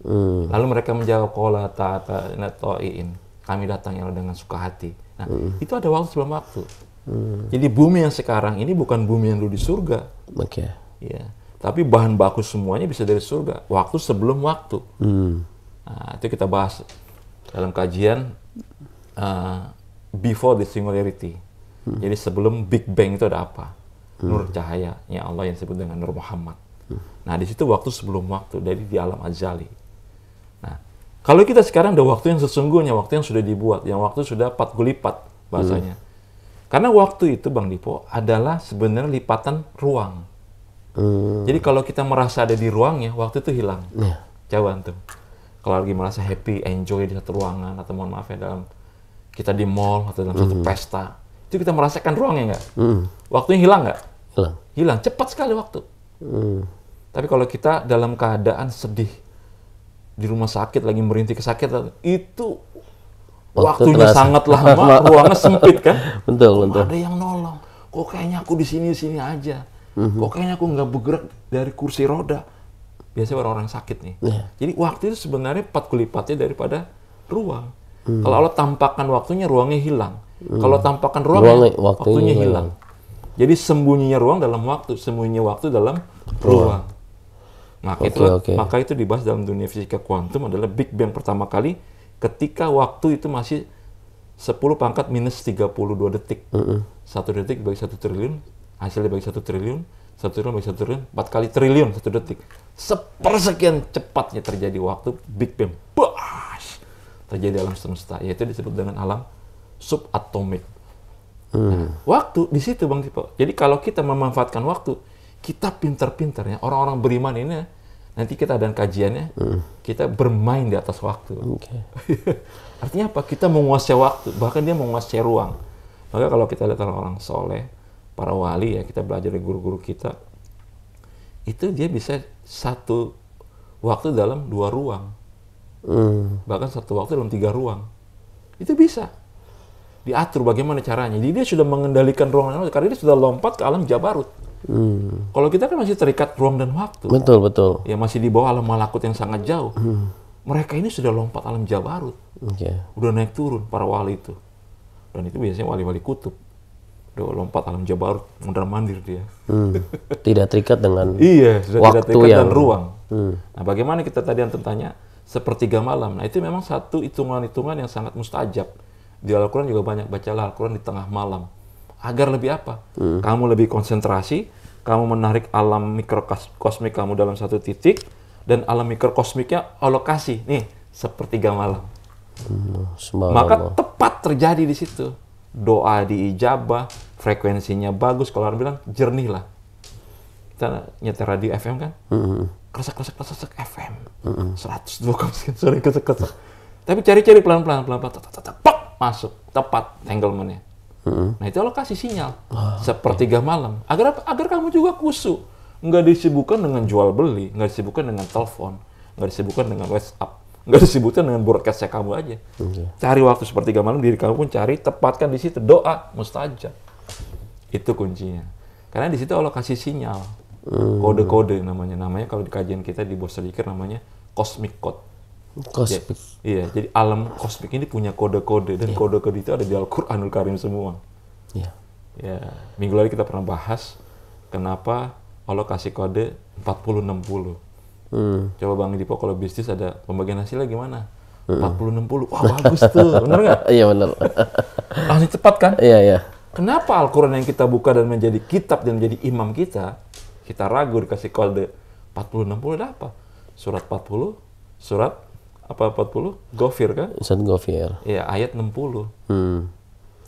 S2: Hmm. Lalu mereka menjawab kola ta in. Kami datang ya dengan suka hati. Nah, hmm. itu ada waktu sebelum waktu. Hmm. Jadi bumi yang sekarang ini bukan bumi yang dulu di surga. Oke. Okay. Ya. Tapi bahan baku semuanya bisa dari surga. Waktu sebelum waktu. Hmm. Nah, itu kita bahas dalam kajian uh, before the singularity. Hmm. Jadi sebelum Big Bang itu ada apa? Hmm. Nur cahaya, ya Allah yang disebut dengan Nur Muhammad. Hmm. Nah, di situ waktu sebelum waktu, dari di alam azali. Nah, kalau kita sekarang ada waktu yang sesungguhnya, waktu yang sudah dibuat, yang waktu sudah empat gulipat bahasanya. Hmm. Karena waktu itu, Bang Dipo, adalah sebenarnya lipatan ruang.
S1: Hmm. Jadi
S2: kalau kita merasa ada di ruangnya, waktu itu hilang. Yeah. Jauh antum kalau lagi merasa happy enjoy di satu ruangan atau mohon maaf ya dalam kita di mall atau dalam mm. satu pesta itu kita merasakan ruangnya nggak mm. waktunya hilang nggak hilang hilang cepat sekali waktu mm. tapi kalau kita dalam keadaan sedih di rumah sakit lagi merintih kesakitan itu waktu waktunya terasa. sangat lama ruangnya sempit kan
S1: betul kok betul ada
S2: yang nolong kok kayaknya aku di sini sini aja mm-hmm. kok kayaknya aku nggak bergerak dari kursi roda biasanya orang-orang sakit nih. Yeah. Jadi waktu itu sebenarnya empat kali lipatnya daripada ruang. Hmm. Kalau Allah tampakkan waktunya, ruangnya hilang. Hmm. Kalau tampakkan ruangnya, waktunya, waktunya hilang. hilang. Jadi sembunyinya ruang dalam waktu, sembunyinya waktu dalam ruang. ruang. Maka, okay, itu, okay. maka itu dibahas dalam dunia fisika kuantum adalah Big Bang pertama kali ketika waktu itu masih 10 pangkat minus 32 detik. Mm -hmm. Satu detik bagi satu triliun, hasilnya bagi satu triliun, satu triliun bagi satu triliun, empat kali triliun satu detik sepersekian cepatnya terjadi waktu Big Bang bash terjadi alam semesta yaitu disebut dengan alam subatomik. Hmm. Nah, waktu di situ Bang Tipo. Jadi kalau kita memanfaatkan waktu, kita pintar-pintar ya orang-orang beriman ini nanti kita dan kajiannya hmm. kita bermain di atas waktu. Okay. Artinya apa? Kita menguasai waktu, bahkan dia menguasai ruang. Maka kalau kita lihat orang-orang soleh, para wali ya kita belajar dari guru-guru kita, itu dia bisa satu waktu dalam dua ruang. hmm. Bahkan satu waktu dalam tiga ruang. Itu bisa. Diatur bagaimana caranya. Jadi dia sudah mengendalikan ruang dan waktu. Karena dia sudah lompat ke alam Jabarut. Hmm. Kalau kita kan masih terikat ruang dan waktu. Betul, betul. Ya masih di bawah alam malakut yang sangat jauh. Hmm. Mereka ini sudah lompat alam Jabarut. Okay. Udah naik turun para wali itu. Dan itu biasanya wali-wali kutub do lompat alam jabar mundar mandir dia
S1: hmm. tidak terikat dengan iya sudah waktu tidak terikat yang... dan ruang hmm.
S2: nah bagaimana kita tadi yang tertanya sepertiga malam nah itu memang satu hitungan-hitungan yang sangat mustajab di Al-Quran juga banyak bacalah Al-Quran di tengah malam agar lebih apa hmm. kamu lebih konsentrasi kamu menarik alam mikrokosmik kamu dalam satu titik dan alam mikrokosmiknya alokasi nih sepertiga malam
S1: hmm, Maka
S2: tepat terjadi di situ doa diijabah, frekuensinya bagus. Kalau orang bilang jernih lah. Kita nyetir radio FM kan, kresek kresek kresek FM, seratus dua sekian sore kresek kresek. Tapi cari-cari pelan-pelan, pelan-pelan, tetap masuk tepat tanglementnya. Nah itu alokasi sinyal ah. sepertiga malam agar agar kamu juga kusuk nggak disibukkan dengan jual beli, nggak disibukkan dengan telepon, nggak disibukkan dengan WhatsApp, nggak disebutkan dengan broadcastnya kamu aja. Hmm. Cari waktu sepertiga malam diri kamu pun cari, tepatkan di situ doa mustajab. Itu kuncinya. Karena di situ Allah kasih sinyal. Hmm. Kode-kode hmm. namanya. Namanya kalau di kajian kita di Bos sedikit namanya cosmic code. Cosmic. Jadi, iya, jadi alam kosmik ini punya kode-kode dan iya. kode-kode yeah. itu ada di Al-Qur'anul Karim semua. Iya. Yeah. Ya, minggu lalu kita pernah bahas kenapa Allah kasih kode 40 60. Hmm. Coba Bang Dipo kalau bisnis ada pembagian hasilnya gimana? Hmm. Empat puluh enam puluh, wah bagus tuh, benar nggak? Iya benar Langsung cepat kan? Iya iya. Kenapa Al-Quran yang kita buka dan menjadi kitab dan menjadi imam kita, kita ragu dikasih kode 40-60 ada apa? Surat 40, surat apa 40? Gofir kan?
S1: Surat Gofir.
S2: Iya, ayat 60. Hmm.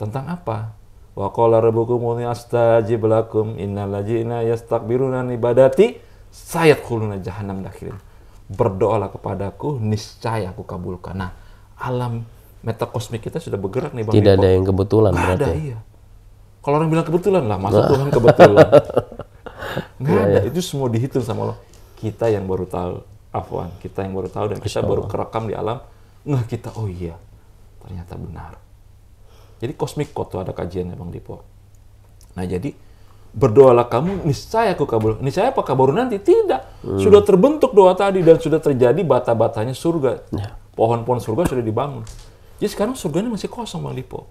S2: Tentang apa? Wa qala rabbukum astajib lakum innal ladzina yastakbiruna ibadati sayat kuluna jahanam dakhirin. Berdoalah kepadaku, niscaya aku kabulkan. Nah, alam kosmik kita sudah bergerak nih Bang. Tidak ada yang kebetulan Gak berarti. ada, ya? iya. Kalau orang bilang kebetulan lah, masa nah. Tuhan kebetulan. Nggak iya, ada, iya. itu semua dihitung sama Allah. Kita yang baru tahu, Afwan, kita yang baru tahu dan kita baru kerekam di alam. Nah kita, oh iya, ternyata benar. Jadi kosmik kok tuh ada kajiannya Bang Dipo. Nah jadi berdoalah kamu niscaya aku kabul. Niscaya apa kabur nanti? Tidak. Hmm. Sudah terbentuk doa tadi dan sudah terjadi bata-batanya surga. Yeah. Pohon-pohon surga sudah dibangun. Jadi sekarang surga ini masih kosong Bang Lipo.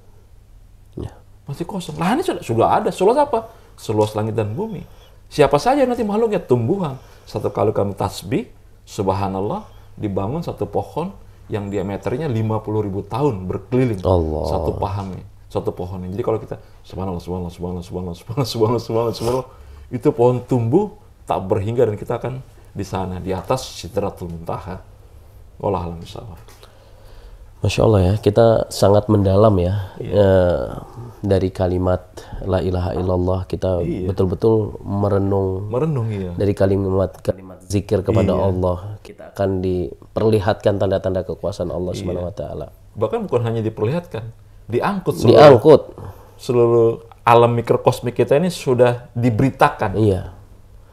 S2: Yeah. Masih kosong. Lahannya sudah, sudah ada. Seluas apa? Seluas langit dan bumi. Siapa saja nanti makhluknya tumbuhan. Satu kali kami tasbih, subhanallah, dibangun satu pohon yang diameternya 50 ribu tahun berkeliling. Allah. Satu pahamnya satu pohon. Jadi kalau kita subhanallah, subhanallah, subhanallah, subhanallah, subhanallah, subhanallah, subhanallah, subhanallah, itu pohon tumbuh tak berhingga dan kita akan di sana di atas sidratul muntaha. Wallah alam
S1: Masya Allah ya, kita sangat mendalam ya iya. e, dari kalimat la ilaha illallah kita iya. betul-betul merenung. Merenung iya. Dari kalimat kalimat zikir kepada iya. Allah kita akan
S2: diperlihatkan tanda-tanda kekuasaan Allah iya. Subhanahu Wa Taala. Bahkan bukan hanya diperlihatkan, diangkut seluruh, diangkut seluruh alam mikrokosmik kita ini sudah diberitakan. Iya.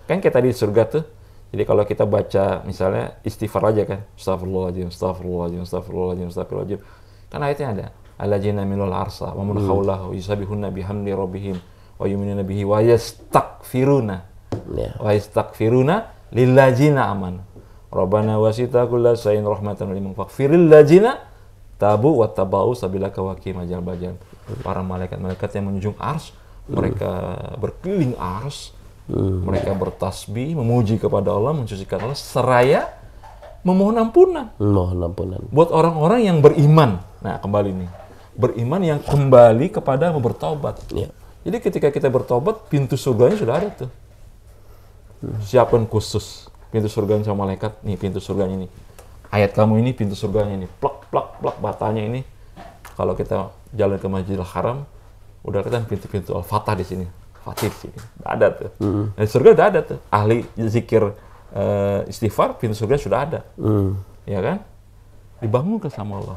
S2: Kan kita di surga tuh. Jadi kalau kita baca misalnya istighfar aja kan, astagfirullahaladzim, astagfirullahaladzim, astagfirullahaladzim, astagfirullahaladzim. Kan ayatnya ada. Alladzina minul arsa wa khawlah hmm. wa yusabihunna bihamdi rabbihim wa yu'minuna bihi wa yastakfiruna. Yeah. Wa yastakfiruna lillajina aman. Rabbana wasita kulla sayin rahmatan wa limang faghfiril ladzina tabu wa tabau sabila kawaki majal bajan. Para malaikat-malaikat yang menjunjung ars, mereka berkeliling ars, mereka bertasbih, memuji kepada Allah, mencucikan Allah, seraya memohon ampunan.
S1: Mohon ampunan.
S2: Buat orang-orang yang beriman. Nah, kembali nih. Beriman yang kembali kepada bertobat. Ya. Jadi ketika kita bertobat, pintu surganya sudah ada tuh. Hmm. Siapkan khusus pintu surga sama malaikat. Nih pintu surganya nih ayat kamu ini pintu surganya ini plak plak plak batanya ini kalau kita jalan ke Masjidil Haram udah kita pintu-pintu Al-Fatah di sini Fatih sini ada tuh mm. nah, surga udah ada tuh ahli zikir uh, istighfar pintu surga sudah ada mm. ya kan dibangunkan sama Allah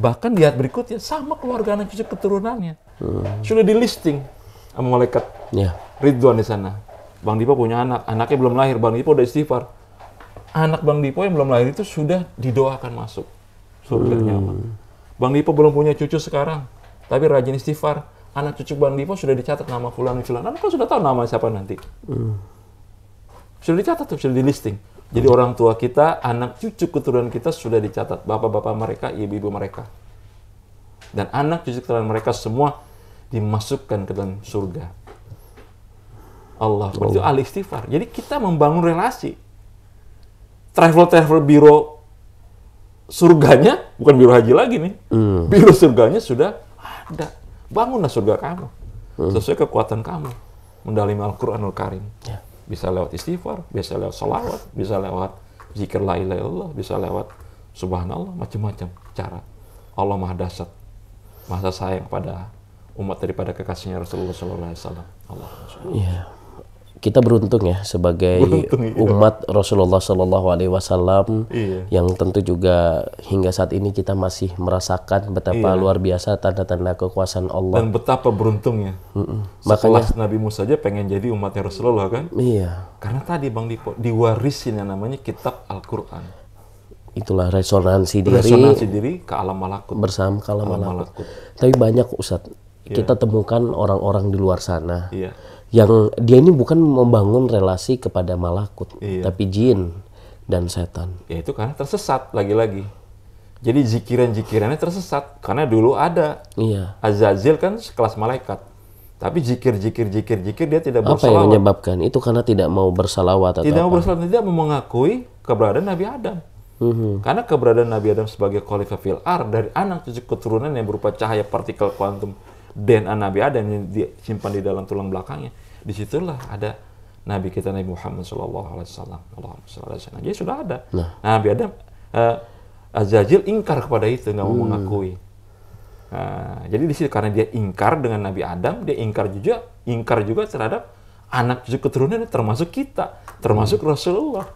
S2: bahkan lihat berikutnya sama keluarga anak cucu keturunannya mm. sudah di listing sama malaikat yeah. Ridwan di sana Bang Dipo punya anak, anaknya belum lahir, Bang Dipo udah istighfar anak Bang Dipo yang belum lahir itu sudah didoakan masuk surga hmm. nyaman. Bang Dipo belum punya cucu sekarang, tapi rajin istighfar. Anak cucu Bang Dipo sudah dicatat nama fulan fulan. Anak kan sudah tahu nama siapa nanti. Hmm. Sudah dicatat tuh, sudah di listing. Jadi hmm. orang tua kita, anak cucu keturunan kita sudah dicatat. Bapak-bapak mereka, ibu-ibu mereka. Dan anak cucu keturunan mereka semua dimasukkan ke dalam surga. Allah. Allah. Itu al istighfar. Jadi kita membangun relasi travel-travel biro surganya, bukan biro haji lagi nih, hmm. biro surganya sudah ada. Bangunlah surga kamu. Hmm. Sesuai kekuatan kamu. Mendalami Al-Quranul Karim. Ya. Bisa lewat istighfar, bisa lewat salawat, bisa lewat zikir la ilaha illallah, bisa lewat subhanallah, macam-macam cara. Allah maha dasar, maha sayang pada umat daripada kekasihnya Rasulullah SAW. Allah. Ya
S1: kita beruntung ya sebagai beruntung, iya. umat Rasulullah Shallallahu Alaihi Wasallam iya. yang tentu juga hingga saat ini kita masih merasakan betapa iya. luar biasa tanda-tanda kekuasaan Allah dan betapa beruntungnya. Mm -mm. Makanya Sekelas
S2: Nabi Musa aja pengen jadi umatnya Rasulullah kan? Iya. Karena tadi Bang Dipo diwarisin yang namanya Kitab Al-Qur'an.
S1: Itulah resonansi, diri. Resonansi
S2: diri ke alam malakut. Bersama ke alam, alam malakut. malakut.
S1: Tapi banyak Ustadz, iya. kita temukan orang-orang di luar sana. Iya yang dia ini bukan membangun relasi kepada malakut, iya. tapi jin dan setan.
S2: Ya itu karena tersesat lagi-lagi. Jadi zikiran-zikirannya tersesat karena dulu ada. Iya. Azazil kan sekelas malaikat. Tapi zikir zikir zikir zikir dia tidak bersalawat. Apa yang menyebabkan?
S1: Itu karena tidak mau bersalawat atau Tidak mau
S2: bersalawat, tidak mau mengakui keberadaan Nabi Adam. mm Karena keberadaan Nabi Adam sebagai khalifah fil ar dari anak cucu keturunan yang berupa cahaya partikel kuantum DNA Nabi Adam yang disimpan di dalam tulang belakangnya disitulah ada Nabi kita Nabi Muhammad Shallallahu Alaihi Wasallam. Jadi sudah ada. Nah. Nabi Adam uh, eh, Azazil ingkar kepada itu, nggak mau hmm. mengakui. Uh, jadi di situ karena dia ingkar dengan Nabi Adam, dia ingkar juga, ingkar juga terhadap anak cucu keturunan termasuk kita, termasuk hmm. Rasulullah.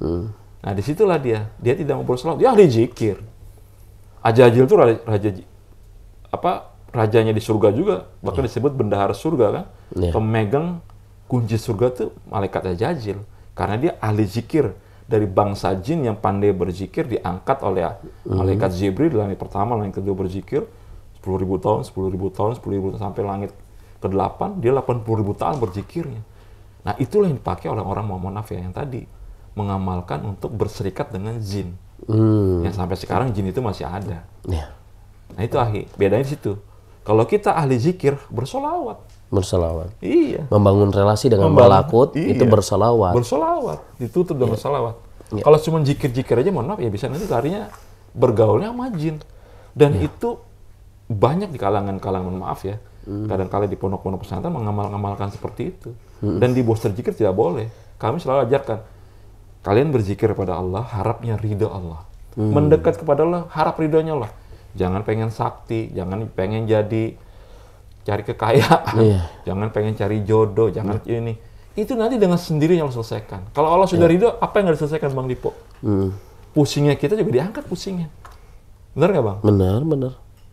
S2: Hmm. Nah disitulah dia, dia tidak mau bersolawat, dia ahli jikir. Azazil itu raja, raja apa rajanya di surga juga, bahkan yeah. disebut bendahara surga kan. Yeah. Pemegang kunci surga tuh malaikat Jajil karena dia ahli zikir dari bangsa jin yang pandai berzikir diangkat oleh hmm. malaikat mm. Jibril di langit pertama, langit kedua berzikir 10.000 tahun, 10.000 tahun, 10.000 tahun sampai langit ke-8 dia ribu tahun berzikirnya. Nah, itulah yang dipakai oleh orang Muhammad yang tadi mengamalkan untuk berserikat dengan jin.
S1: mm. Yang
S2: sampai sekarang jin itu masih ada. Yeah. Nah, itu akhir bedanya di situ. Kalau kita ahli zikir, bersolawat.
S1: Bersolawat. Iya. Membangun relasi dengan Membangun, malakut iya. itu bersolawat.
S2: Bersolawat. Ditutup dengan iya. solawat. Iya. Kalau cuma zikir-zikir aja, mohon maaf ya bisa nanti larinya bergaulnya sama jin. Dan iya. itu banyak di kalangan-kalangan, maaf ya. Hmm. Kadang-kala di pondok-pondok pesantren mengamalkan seperti itu. Hmm. Dan di booster zikir tidak boleh. Kami selalu ajarkan, kalian berzikir kepada Allah, harapnya ridha Allah. Hmm. Mendekat kepada Allah, harap ridhanya Allah jangan pengen sakti, jangan pengen jadi cari kekayaan, yeah. jangan pengen cari jodoh, jangan yeah. ini. Itu nanti dengan sendirinya Allah selesaikan. Kalau Allah sudah yeah. ridho, apa yang harus diselesaikan Bang Dipo? Mm. Pusingnya kita juga diangkat pusingnya. Benar nggak Bang? Benar, benar.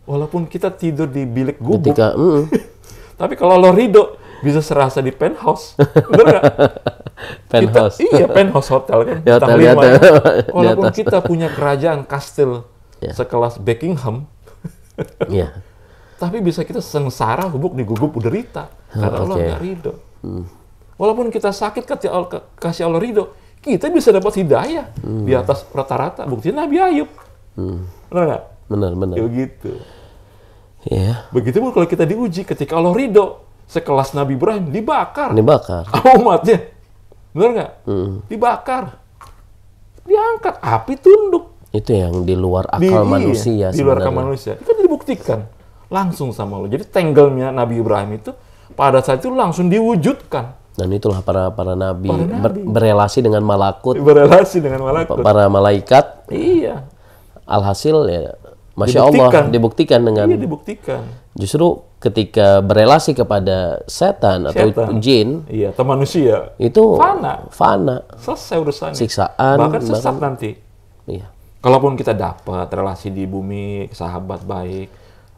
S2: Walaupun kita tidur di bilik gubuk, Ketika, mm. tapi kalau Allah ridho, bisa serasa di penthouse. Benar nggak? penthouse. Kita, iya, penthouse hotel kan. Ya, hotel, lima, ya. Walaupun kita punya kerajaan kastil yeah. sekelas Buckingham. yeah. Tapi bisa kita sengsara hubuk digugup derita oh, karena okay. Allah nggak ridho. Hmm. Walaupun kita sakit kasih Allah ridho, kita bisa dapat hidayah hmm. di atas rata-rata. bukti Nabi Ayub. Hmm. Benar nggak? Benar, benar. Ya begitu. Yeah. Begitu pun kalau kita diuji ketika Allah ridho, sekelas Nabi Ibrahim dibakar. Dibakar. Umatnya. Benar nggak? Hmm. Dibakar. Diangkat, api tunduk
S1: itu yang di luar akal di, iya, manusia iya, di luar akal manusia
S2: itu dibuktikan langsung sama lo jadi tenggelnya Nabi Ibrahim itu pada saat itu langsung diwujudkan
S1: dan itulah para para nabi, para nabi. Ber, berelasi dengan malakut berelasi dengan malakut para malaikat iya alhasil ya masya dibuktikan. Allah dibuktikan dengan iya,
S2: dibuktikan
S1: justru ketika berelasi kepada setan, setan. atau jin iya atau
S2: manusia
S1: itu fana fana
S2: selesai urusannya siksaan bahkan sesat bahkan, nanti kalaupun kita dapat relasi di bumi, sahabat baik,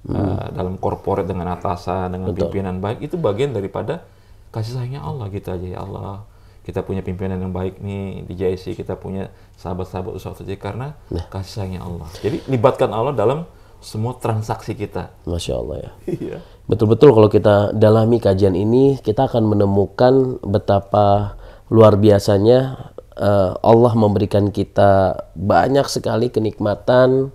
S2: hmm. uh, dalam korporat dengan atasan, dengan Betul. pimpinan baik, itu bagian daripada kasih sayangnya Allah kita, aja ya Allah. Kita punya pimpinan yang baik nih di JIC, kita punya sahabat-sahabat usaha saja karena nah. kasih sayangnya Allah. Jadi libatkan Allah dalam semua transaksi kita.
S1: Masya Allah ya. Iya. Betul-betul kalau kita dalami kajian ini, kita akan menemukan betapa luar biasanya uh, Allah memberikan kita banyak sekali kenikmatan,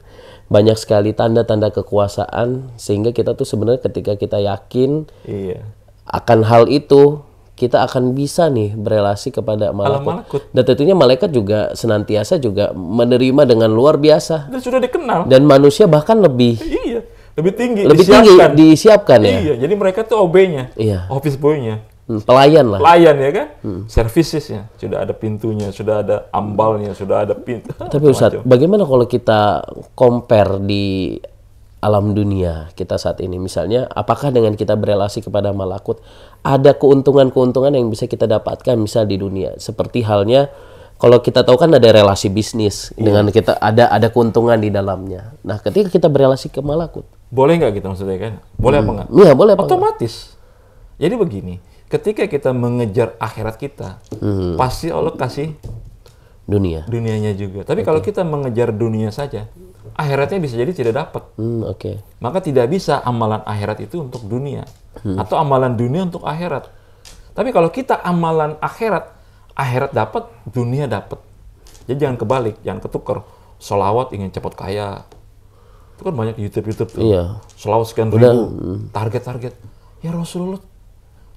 S1: banyak sekali tanda-tanda kekuasaan sehingga kita tuh sebenarnya ketika kita yakin iya. akan hal itu kita akan bisa nih berelasi kepada malaikat. Dan tentunya malaikat juga senantiasa juga menerima dengan luar biasa.
S2: Dan sudah dikenal.
S1: Dan manusia bahkan lebih
S2: iya, lebih tinggi lebih disiapkan. tinggi disiapkan ya. Iya, jadi mereka tuh OB-nya. Iya. Office boy-nya. Hmm, pelayan lah. Pelayan ya kan? Hmm. Servicesnya sudah ada pintunya, sudah ada ambalnya, sudah ada pintu. Tapi Ustaz,
S1: bagaimana kalau kita compare di alam dunia kita saat ini misalnya apakah dengan kita berelasi kepada malakut ada keuntungan-keuntungan yang bisa kita dapatkan misal di dunia seperti halnya kalau kita tahu kan ada relasi bisnis iya. dengan kita ada ada keuntungan di dalamnya nah ketika kita berelasi ke malakut boleh nggak kita gitu maksudnya kan
S2: boleh hmm. apa nggak iya boleh apa otomatis enggak? jadi begini ketika kita mengejar akhirat kita, hmm. pasti Allah kasih dunia. Dunianya juga. Tapi okay. kalau kita mengejar dunia saja, akhiratnya bisa jadi tidak dapat. Hmm, Oke. Okay. Maka tidak bisa amalan akhirat itu untuk dunia hmm. atau amalan dunia untuk akhirat. Tapi kalau kita amalan akhirat, akhirat dapat, dunia dapat. Jadi jangan kebalik, jangan ketukar. Solawat ingin cepat kaya. Itu kan banyak YouTube-YouTube tuh. Iya. Solawat sekian ribu, hmm. target-target. Ya Rasulullah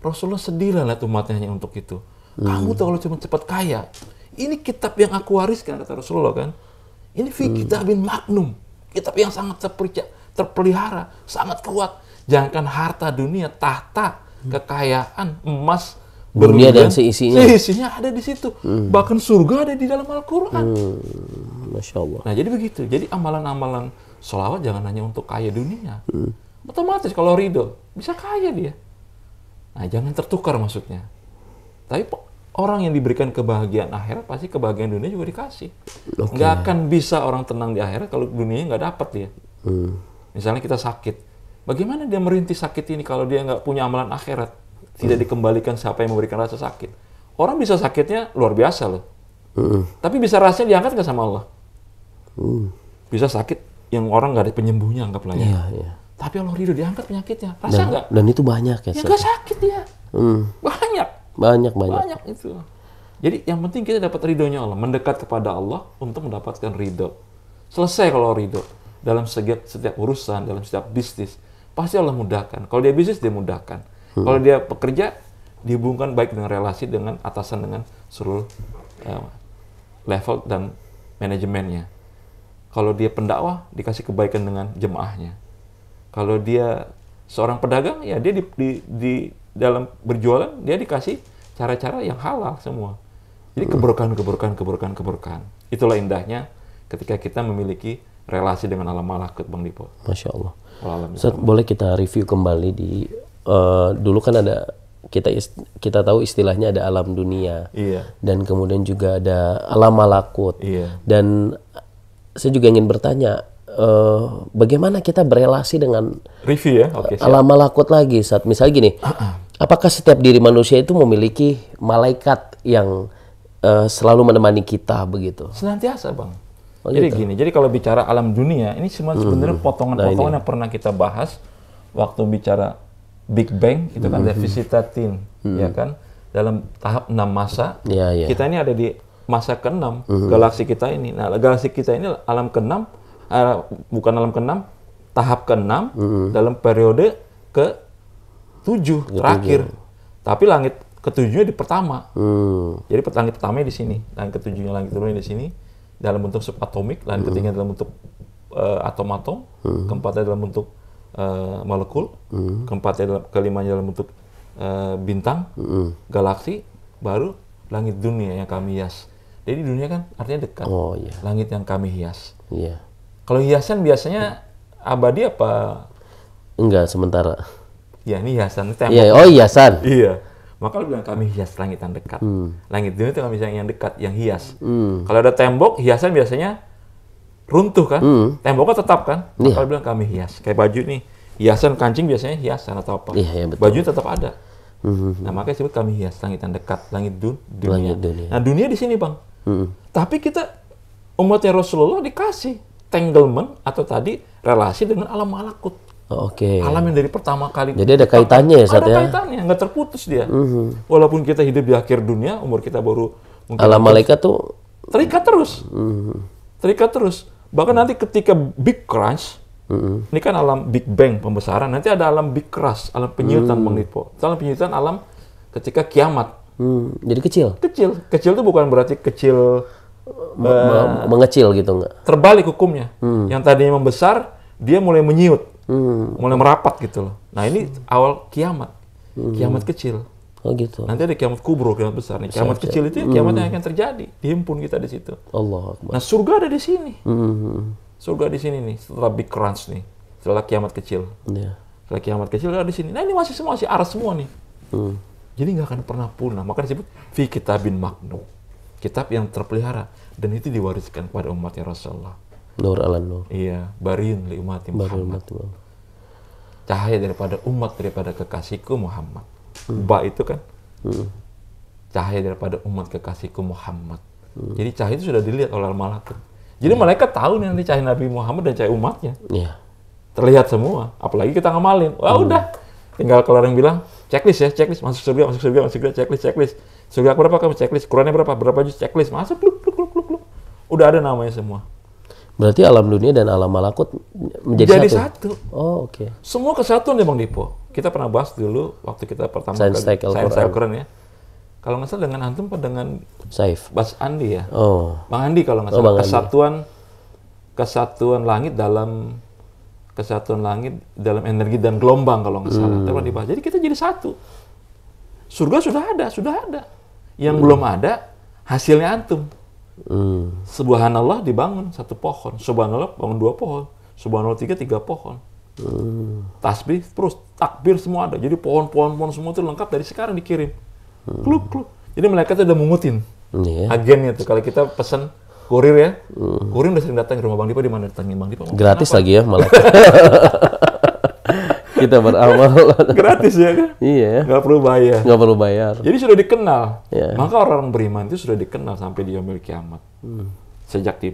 S2: Rasulullah sedih lah lihat umatnya untuk itu. Hmm. Kamu tahu kalau cuma cepat kaya, ini kitab yang aku wariskan kata Rasulullah kan. Ini fi hmm. maknum, magnum, kitab yang sangat terpercaya, terpelihara, sangat kuat. Jangankan harta dunia, tahta, hmm. kekayaan, emas, dunia dan seisinya. Seisinya ada di situ. Hmm. Bahkan surga ada di dalam Al-Qur'an. Hmm. Masya Allah. Nah, jadi begitu. Jadi amalan-amalan sholawat jangan hanya untuk kaya dunia. Hmm. Otomatis kalau ridho, bisa kaya dia. Nah, jangan tertukar maksudnya. Tapi orang yang diberikan kebahagiaan akhirat pasti kebahagiaan dunia juga dikasih. Okay. Nggak akan bisa orang tenang di akhirat kalau dunia nggak dapat dia. Hmm. Misalnya kita sakit, bagaimana dia merintis sakit ini kalau dia nggak punya amalan akhirat? Tidak hmm. dikembalikan siapa yang memberikan rasa sakit. Orang bisa sakitnya luar biasa loh. Hmm. Tapi bisa rasanya diangkat nggak sama Allah? Hmm. Bisa sakit yang orang nggak ada penyembuhnya anggaplah ya. Yeah, yeah. Tapi Allah ridho diangkat penyakitnya. Rasa dan, nggak? Dan itu banyak ya. Ya nggak sakit dia. Hmm. Banyak. Banyak banyak. Banyak itu. Jadi yang penting kita dapat ridhonya Allah, mendekat kepada Allah untuk mendapatkan ridho. Selesai kalau ridho dalam setiap, setiap urusan, dalam setiap bisnis pasti Allah mudahkan. Kalau dia bisnis dia mudahkan. Hmm. Kalau dia pekerja dihubungkan baik dengan relasi dengan atasan dengan seluruh uh, level dan manajemennya. Kalau dia pendakwah dikasih kebaikan dengan jemaahnya. Kalau dia seorang pedagang, ya dia di, di, di dalam berjualan dia dikasih cara-cara yang halal semua. Jadi keburukan-keburukan-keburukan-keburukan. Itulah indahnya ketika kita memiliki relasi dengan alam malakut Bang Dipo. Masya Allah. Ustaz, boleh kita
S1: review kembali di uh, dulu kan ada kita kita tahu istilahnya ada alam dunia iya. dan kemudian juga ada alam malakut iya. dan saya juga ingin bertanya uh, bagaimana kita berelasi dengan review ya okay, eh, alam malakut lagi saat misal gini ah, ah. apakah setiap diri manusia itu memiliki malaikat yang uh, selalu menemani kita begitu
S2: senantiasa bang oh, jadi gitu. gini jadi kalau bicara alam dunia ini semua hmm. sebenarnya potongan-potongan nah, yang pernah kita bahas waktu bicara Big Bang itu kan hmm. devisitatin hmm. ya kan dalam tahap enam masa ya, ya. kita ini ada di masa keenam 6 hmm. galaksi kita ini nah galaksi kita ini alam keenam uh, bukan dalam keenam, tahap keenam mm-hmm. dalam periode ke tujuh terakhir. Tapi langit ketujuhnya di pertama.
S1: Mm.
S2: Jadi langit pertamanya di sini, langit ketujuhnya langit turunnya di sini dalam bentuk subatomik, langit mm-hmm. ketiga dalam bentuk uh, atom-atom, hmm keempatnya dalam bentuk uh, molekul, mm-hmm. keempatnya dalam kelimanya dalam bentuk uh, bintang, hmm galaksi, baru langit dunia yang kami hias. Jadi dunia kan artinya dekat. Oh, yeah. Langit yang kami hias. Yeah. Kalau hiasan biasanya abadi apa?
S1: Enggak, sementara.
S2: Ya, ini hiasan tembok. Iya, oh hiasan. Iya. Maka lu bilang kami hias langit yang dekat. Hmm. Langit dunia itu kami yang dekat, yang hias. Hmm. Kalau ada tembok, hiasan biasanya runtuh kan? Hmm. Temboknya tetap kan? Maka yeah. bilang kami hias. Kayak baju nih, hiasan kancing biasanya hiasan atau apa. Baju yeah, yeah, Baju tetap ada. Hmm, hmm, hmm. Nah, makanya disebut kami hias langitan dekat, langit dun dunia. Langit dunia. Nah, dunia di sini, Bang. Hmm. Tapi kita umatnya Rasulullah dikasih entanglement atau tadi relasi dengan alam malakut. Oh, oke. Okay. Alam yang dari pertama kali. Jadi ada kaitannya ya, saatnya. Ada ya? kaitannya, nggak terputus dia. Uh mhm. -huh. Walaupun kita hidup di akhir dunia, umur kita baru mungkin alam malaikat tuh terikat terus. Uh mhm. -huh. Terikat terus. Bahkan nanti ketika big crunch, uh mhm. -huh. ini kan alam big bang pembesaran, nanti ada alam big crash, alam penyutan Bang Alam penyutan alam ketika kiamat. Hmm, jadi kecil. Kecil, kecil itu bukan berarti kecil me uh, nah.
S1: mengecil gitu nggak?
S2: Terbalik hukumnya. Hmm. Yang tadinya membesar, dia mulai menyiut, hmm. mulai merapat gitu loh. Nah ini awal kiamat, hmm. kiamat kecil. Oh gitu. Nanti ada kiamat kubro, kiamat besar nih. Kiamat siap, kecil itu ya kiamat hmm. yang akan terjadi, dihimpun kita di situ. Allah. Akbar. Nah surga ada di sini. Hmm. Surga di sini nih setelah big crunch nih, setelah kiamat kecil. Yeah. Setelah kiamat kecil ada di sini. Nah ini masih semua sih arah semua nih. Hmm. Jadi nggak akan pernah punah. Maka disebut fi kitabin Maknu kitab yang terpelihara dan itu diwariskan kepada umatnya Rasulullah.
S1: Nur ala nur. Iya,
S2: barin li umat Muhammad. Cahaya daripada umat daripada kekasihku Muhammad. Hmm. Ba itu kan hmm. cahaya daripada umat kekasihku Muhammad. Hmm. Jadi cahaya itu sudah dilihat oleh malaikat. Jadi hmm. malaikat tahu nih nanti cahaya Nabi Muhammad dan cahaya umatnya. Yeah. Terlihat semua, apalagi kita ngamalin. Wah, hmm. udah. Tinggal kalau yang bilang checklist ya, checklist masuk surga, masuk surga, masuk surga, checklist, checklist sudah berapa kamu checklist? Kurangnya berapa? Berapa juz checklist? Masuk kluk kluk kluk kluk Udah ada namanya semua.
S1: Berarti alam dunia dan alam malakut menjadi Jadi satu.
S2: satu. Oh, oke. Okay. Semua kesatuan ya Bang Dipo. Kita pernah bahas dulu waktu kita pertama Science kali Science Al-Quran ya. Kalau nggak salah dengan antum apa dengan Saif. Bas Andi ya. Oh. Bang Andi kalau nggak oh, salah oh, kesatuan kesatuan langit dalam kesatuan langit dalam energi dan gelombang kalau nggak salah. Hmm. pernah dibahas. Jadi kita jadi satu. Surga sudah ada, sudah ada yang hmm. belum ada hasilnya antum. Hmm. Subhanallah dibangun satu pohon, subhanallah bangun dua pohon, subhanallah tiga tiga pohon. Hmm. Tasbih terus takbir semua ada. Jadi pohon-pohon pohon semua itu lengkap dari sekarang dikirim. Hmm. Kluk kluk. Jadi mereka itu udah mengutin yeah. agennya tuh. Kalau kita pesan kurir ya, hmm. kurir udah sering datang ke rumah Bang Dipa di mana datangnya Bang Dipa. Gratis lagi ya malah. kita beramal. Gratis ya kan? Iya. Nggak perlu bayar. Nggak perlu bayar. Jadi sudah dikenal. Yeah. Maka orang beriman itu sudah dikenal sampai dia memiliki kiamat. Hmm. Sejak di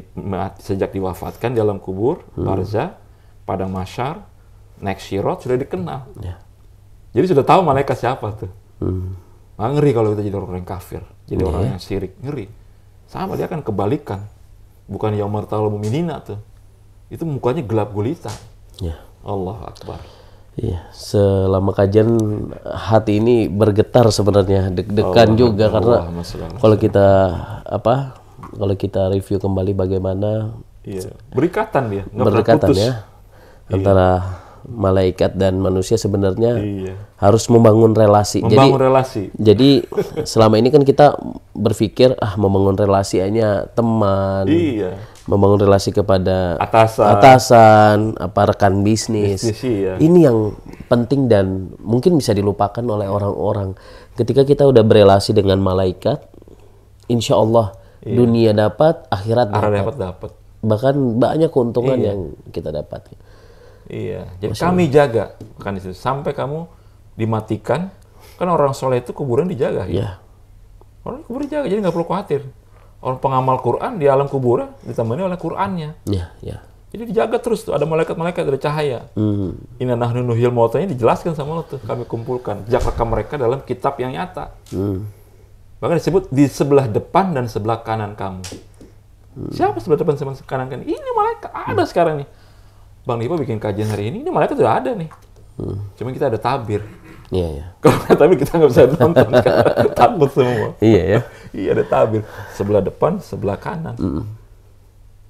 S2: sejak diwafatkan dalam kubur, hmm. barza, padang masyar, naik syirat sudah dikenal. Yeah. Jadi sudah tahu malaikat siapa tuh. Hmm. Nah, ngeri kalau kita jadi orang yang kafir, jadi yeah. orang iya. yang sirik, ngeri. Sama dia akan kebalikan. Bukan yang martal muminina tuh. Itu mukanya gelap gulita. Yeah. Allah Akbar.
S1: Iya, selama kajian hati ini bergetar sebenarnya, deg-degan juga Allah, karena kalau kita apa? Kalau kita review kembali bagaimana
S2: Iya, berikatan dia, berikatan ya iya.
S1: antara malaikat dan manusia sebenarnya iya. harus membangun relasi. Membangun jadi, relasi. Jadi selama ini kan kita berpikir ah membangun relasi hanya teman. Iya. Membangun relasi kepada atasan, atasan apa rekan bisnis. bisnis iya. Ini yang penting dan mungkin bisa dilupakan oleh orang-orang. Ketika kita udah berelasi dengan malaikat, insya Allah iya. dunia dapat, akhirat dapat.
S2: Akhirat
S1: Bahkan banyak keuntungan iya. yang kita dapat.
S2: Iya. Jadi kami jaga kan itu sampai kamu dimatikan. Kan orang soleh itu kuburan dijaga. Gitu. Iya. Orang kuburan dijaga jadi nggak perlu khawatir. Orang pengamal Quran di alam kuburan ditemani oleh Qurannya. Iya. iya. Jadi dijaga terus tuh ada malaikat-malaikat ada cahaya. Mm. Ini nahnu nuhil mautanya dijelaskan sama lo tuh kami kumpulkan rekam mereka dalam kitab yang nyata. Mm. Bahkan disebut di sebelah depan dan sebelah kanan kamu. Mm. Siapa sebelah depan sebelah kanan kan? Ini malaikat ada mm. sekarang nih Bang Lipo bikin kajian hari ini, ini malaikat sudah ada nih. Hmm. Cuma kita ada tabir. Iya, iya. Kalau nggak tabir kita nggak bisa nonton, takut semua. Iya, iya. iya, ada tabir. Sebelah depan, sebelah kanan. Mm -mm.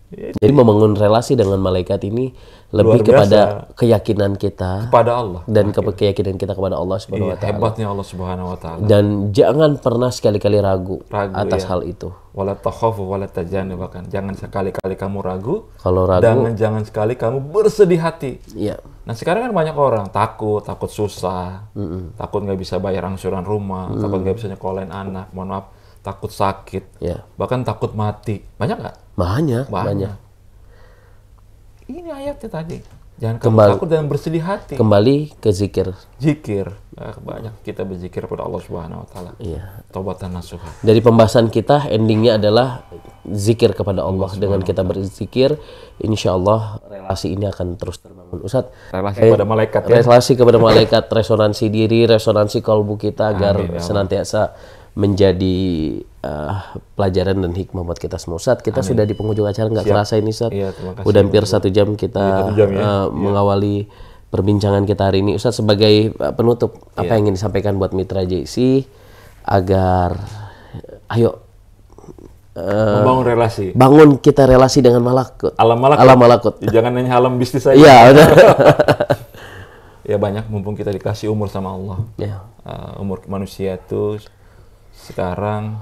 S2: Jadi membangun
S1: relasi dengan malaikat ini lebih kepada keyakinan kita kepada Allah dan ke keyakinan kita kepada Allah Subhanahu iya, wa taala. Hebatnya
S2: Allah Subhanahu wa taala. Dan
S1: jangan pernah sekali-kali ragu, ragu atas iya. hal itu.
S2: Wala takhafu wala bahkan jangan sekali-kali kamu ragu.
S1: Kalau ragu dan
S2: jangan sekali kamu bersedih hati. Iya. Nah, sekarang kan banyak orang takut, takut susah, mm -mm. takut nggak bisa bayar angsuran rumah, mm -mm. takut nggak bisa nyekolahin anak. Mohon maaf, takut sakit, ya. bahkan takut mati. Banyak nggak?
S1: Banyak, banyak. banyak.
S2: Ini ayatnya tadi. Jangan kembali, takut dan bersedih hati. Kembali ke zikir. Zikir. Nah, banyak kita berzikir kepada Allah Subhanahu wa taala. Iya. Taubatan nasuhah.
S1: Dari pembahasan kita endingnya adalah zikir kepada Allah, Allah dengan kita berzikir insya Allah relasi ini akan terus terbangun. Ustaz, relasi eh, kepada malaikat ya. Relasi kepada malaikat, resonansi diri, resonansi kalbu kita agar Amin, ya senantiasa menjadi uh, pelajaran dan hikmah buat kita semua. Saat kita Amin. sudah di penghujung acara nggak kerasa ini saat ya, udah hampir satu jam kita ya, jam, ya. Uh, ya. mengawali perbincangan kita hari ini. Ustaz sebagai eh, penutup ya. apa iya. yang ingin disampaikan buat mitra JC agar ayo uh, membangun relasi. Bangun kita relasi dengan malakut. Alam malakut. Alam malakut. jangan
S2: hanya alam bisnis saja. Iya. ya banyak mumpung kita dikasih umur sama Allah. Ya. Uh, umur manusia itu sekarang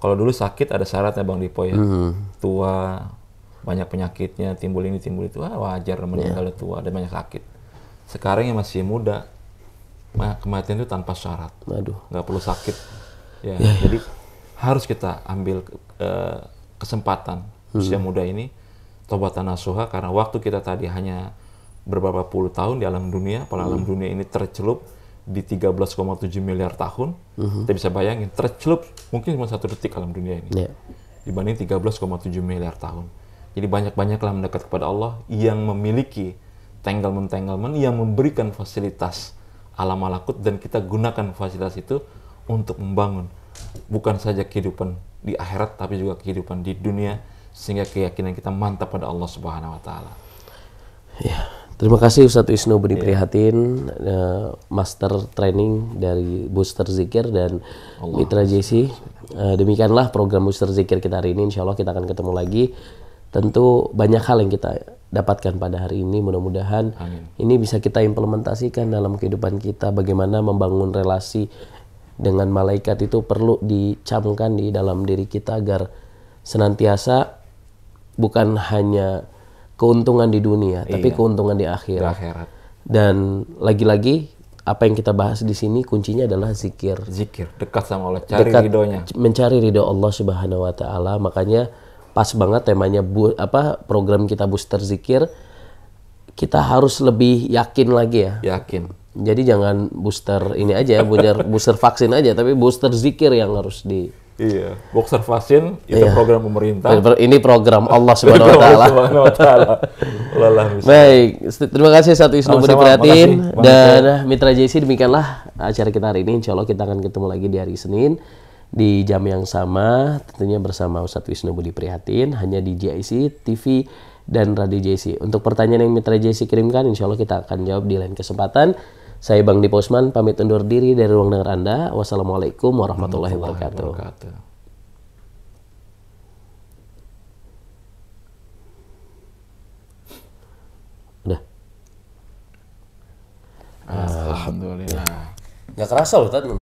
S2: kalau dulu sakit ada syaratnya bang Dipo ya hmm. tua banyak penyakitnya timbul ini timbul itu ah, wajar iya. meninggal yeah. tua ada banyak sakit sekarang yang masih muda kematian itu tanpa syarat Aduh. nggak perlu sakit ya yeah. jadi harus kita ambil uh, kesempatan hmm. usia muda ini tobatan nasuha karena waktu kita tadi hanya beberapa puluh tahun di alam dunia, pada hmm. alam dunia ini tercelup di 13,7 miliar tahun, uh-huh. kita bisa bayangin tercelup mungkin cuma satu detik alam dunia ini yeah. dibanding 13,7 miliar tahun. Jadi banyak-banyaklah mendekat kepada Allah yang memiliki tanggalmen-tanggalmen yang memberikan fasilitas alam malakut dan kita gunakan fasilitas itu untuk membangun bukan saja kehidupan di akhirat tapi juga kehidupan di dunia sehingga keyakinan kita mantap pada Allah Subhanahu wa taala.
S1: Ya. Terima kasih Ustadz Wisnu Budi yeah. Prihatin, uh, Master Training dari Booster Zikir dan Allah. Mitra JC. Uh, eh, demikianlah program Booster Zikir kita hari ini. Insya Allah kita akan ketemu lagi. Tentu banyak hal yang kita dapatkan pada hari ini. Mudah-mudahan ini bisa kita implementasikan dalam kehidupan kita. Bagaimana membangun relasi dengan malaikat itu perlu dicamkan di dalam diri kita agar senantiasa bukan hanya keuntungan di dunia, iya. tapi keuntungan di akhirat. akhirat. Dan lagi-lagi apa yang kita bahas di sini kuncinya adalah zikir. Zikir, dekat sama Allah, cari dekat, ridonya. Mencari ridho Allah Subhanahu wa taala. Makanya pas banget temanya bu, apa program kita booster zikir kita harus lebih yakin lagi ya. Yakin. Jadi jangan booster ini aja ya, booster vaksin aja tapi booster zikir yang harus di
S2: Iya, boxer vaksin itu iya. program pemerintah. Ini program Allah Subhanahu wa taala.
S1: Baik, terima kasih satu Isnu Budi Prihatin dan eh, Mitra JC demikianlah acara kita hari ini. Insya Allah kita akan ketemu lagi di hari Senin di jam yang sama tentunya bersama Ustadz Wisnu Budi Prihatin hanya di JIC TV dan Radio JC. Untuk pertanyaan yang Mitra JC kirimkan insya Allah kita akan jawab di lain kesempatan. Saya Bang Diposman pamit undur diri dari ruang dengar Anda. Wassalamualaikum warahmatullahi, wabarakatuh. wabarakatuh. Udah.
S2: Alhamdulillah. Gak kerasa loh tadi.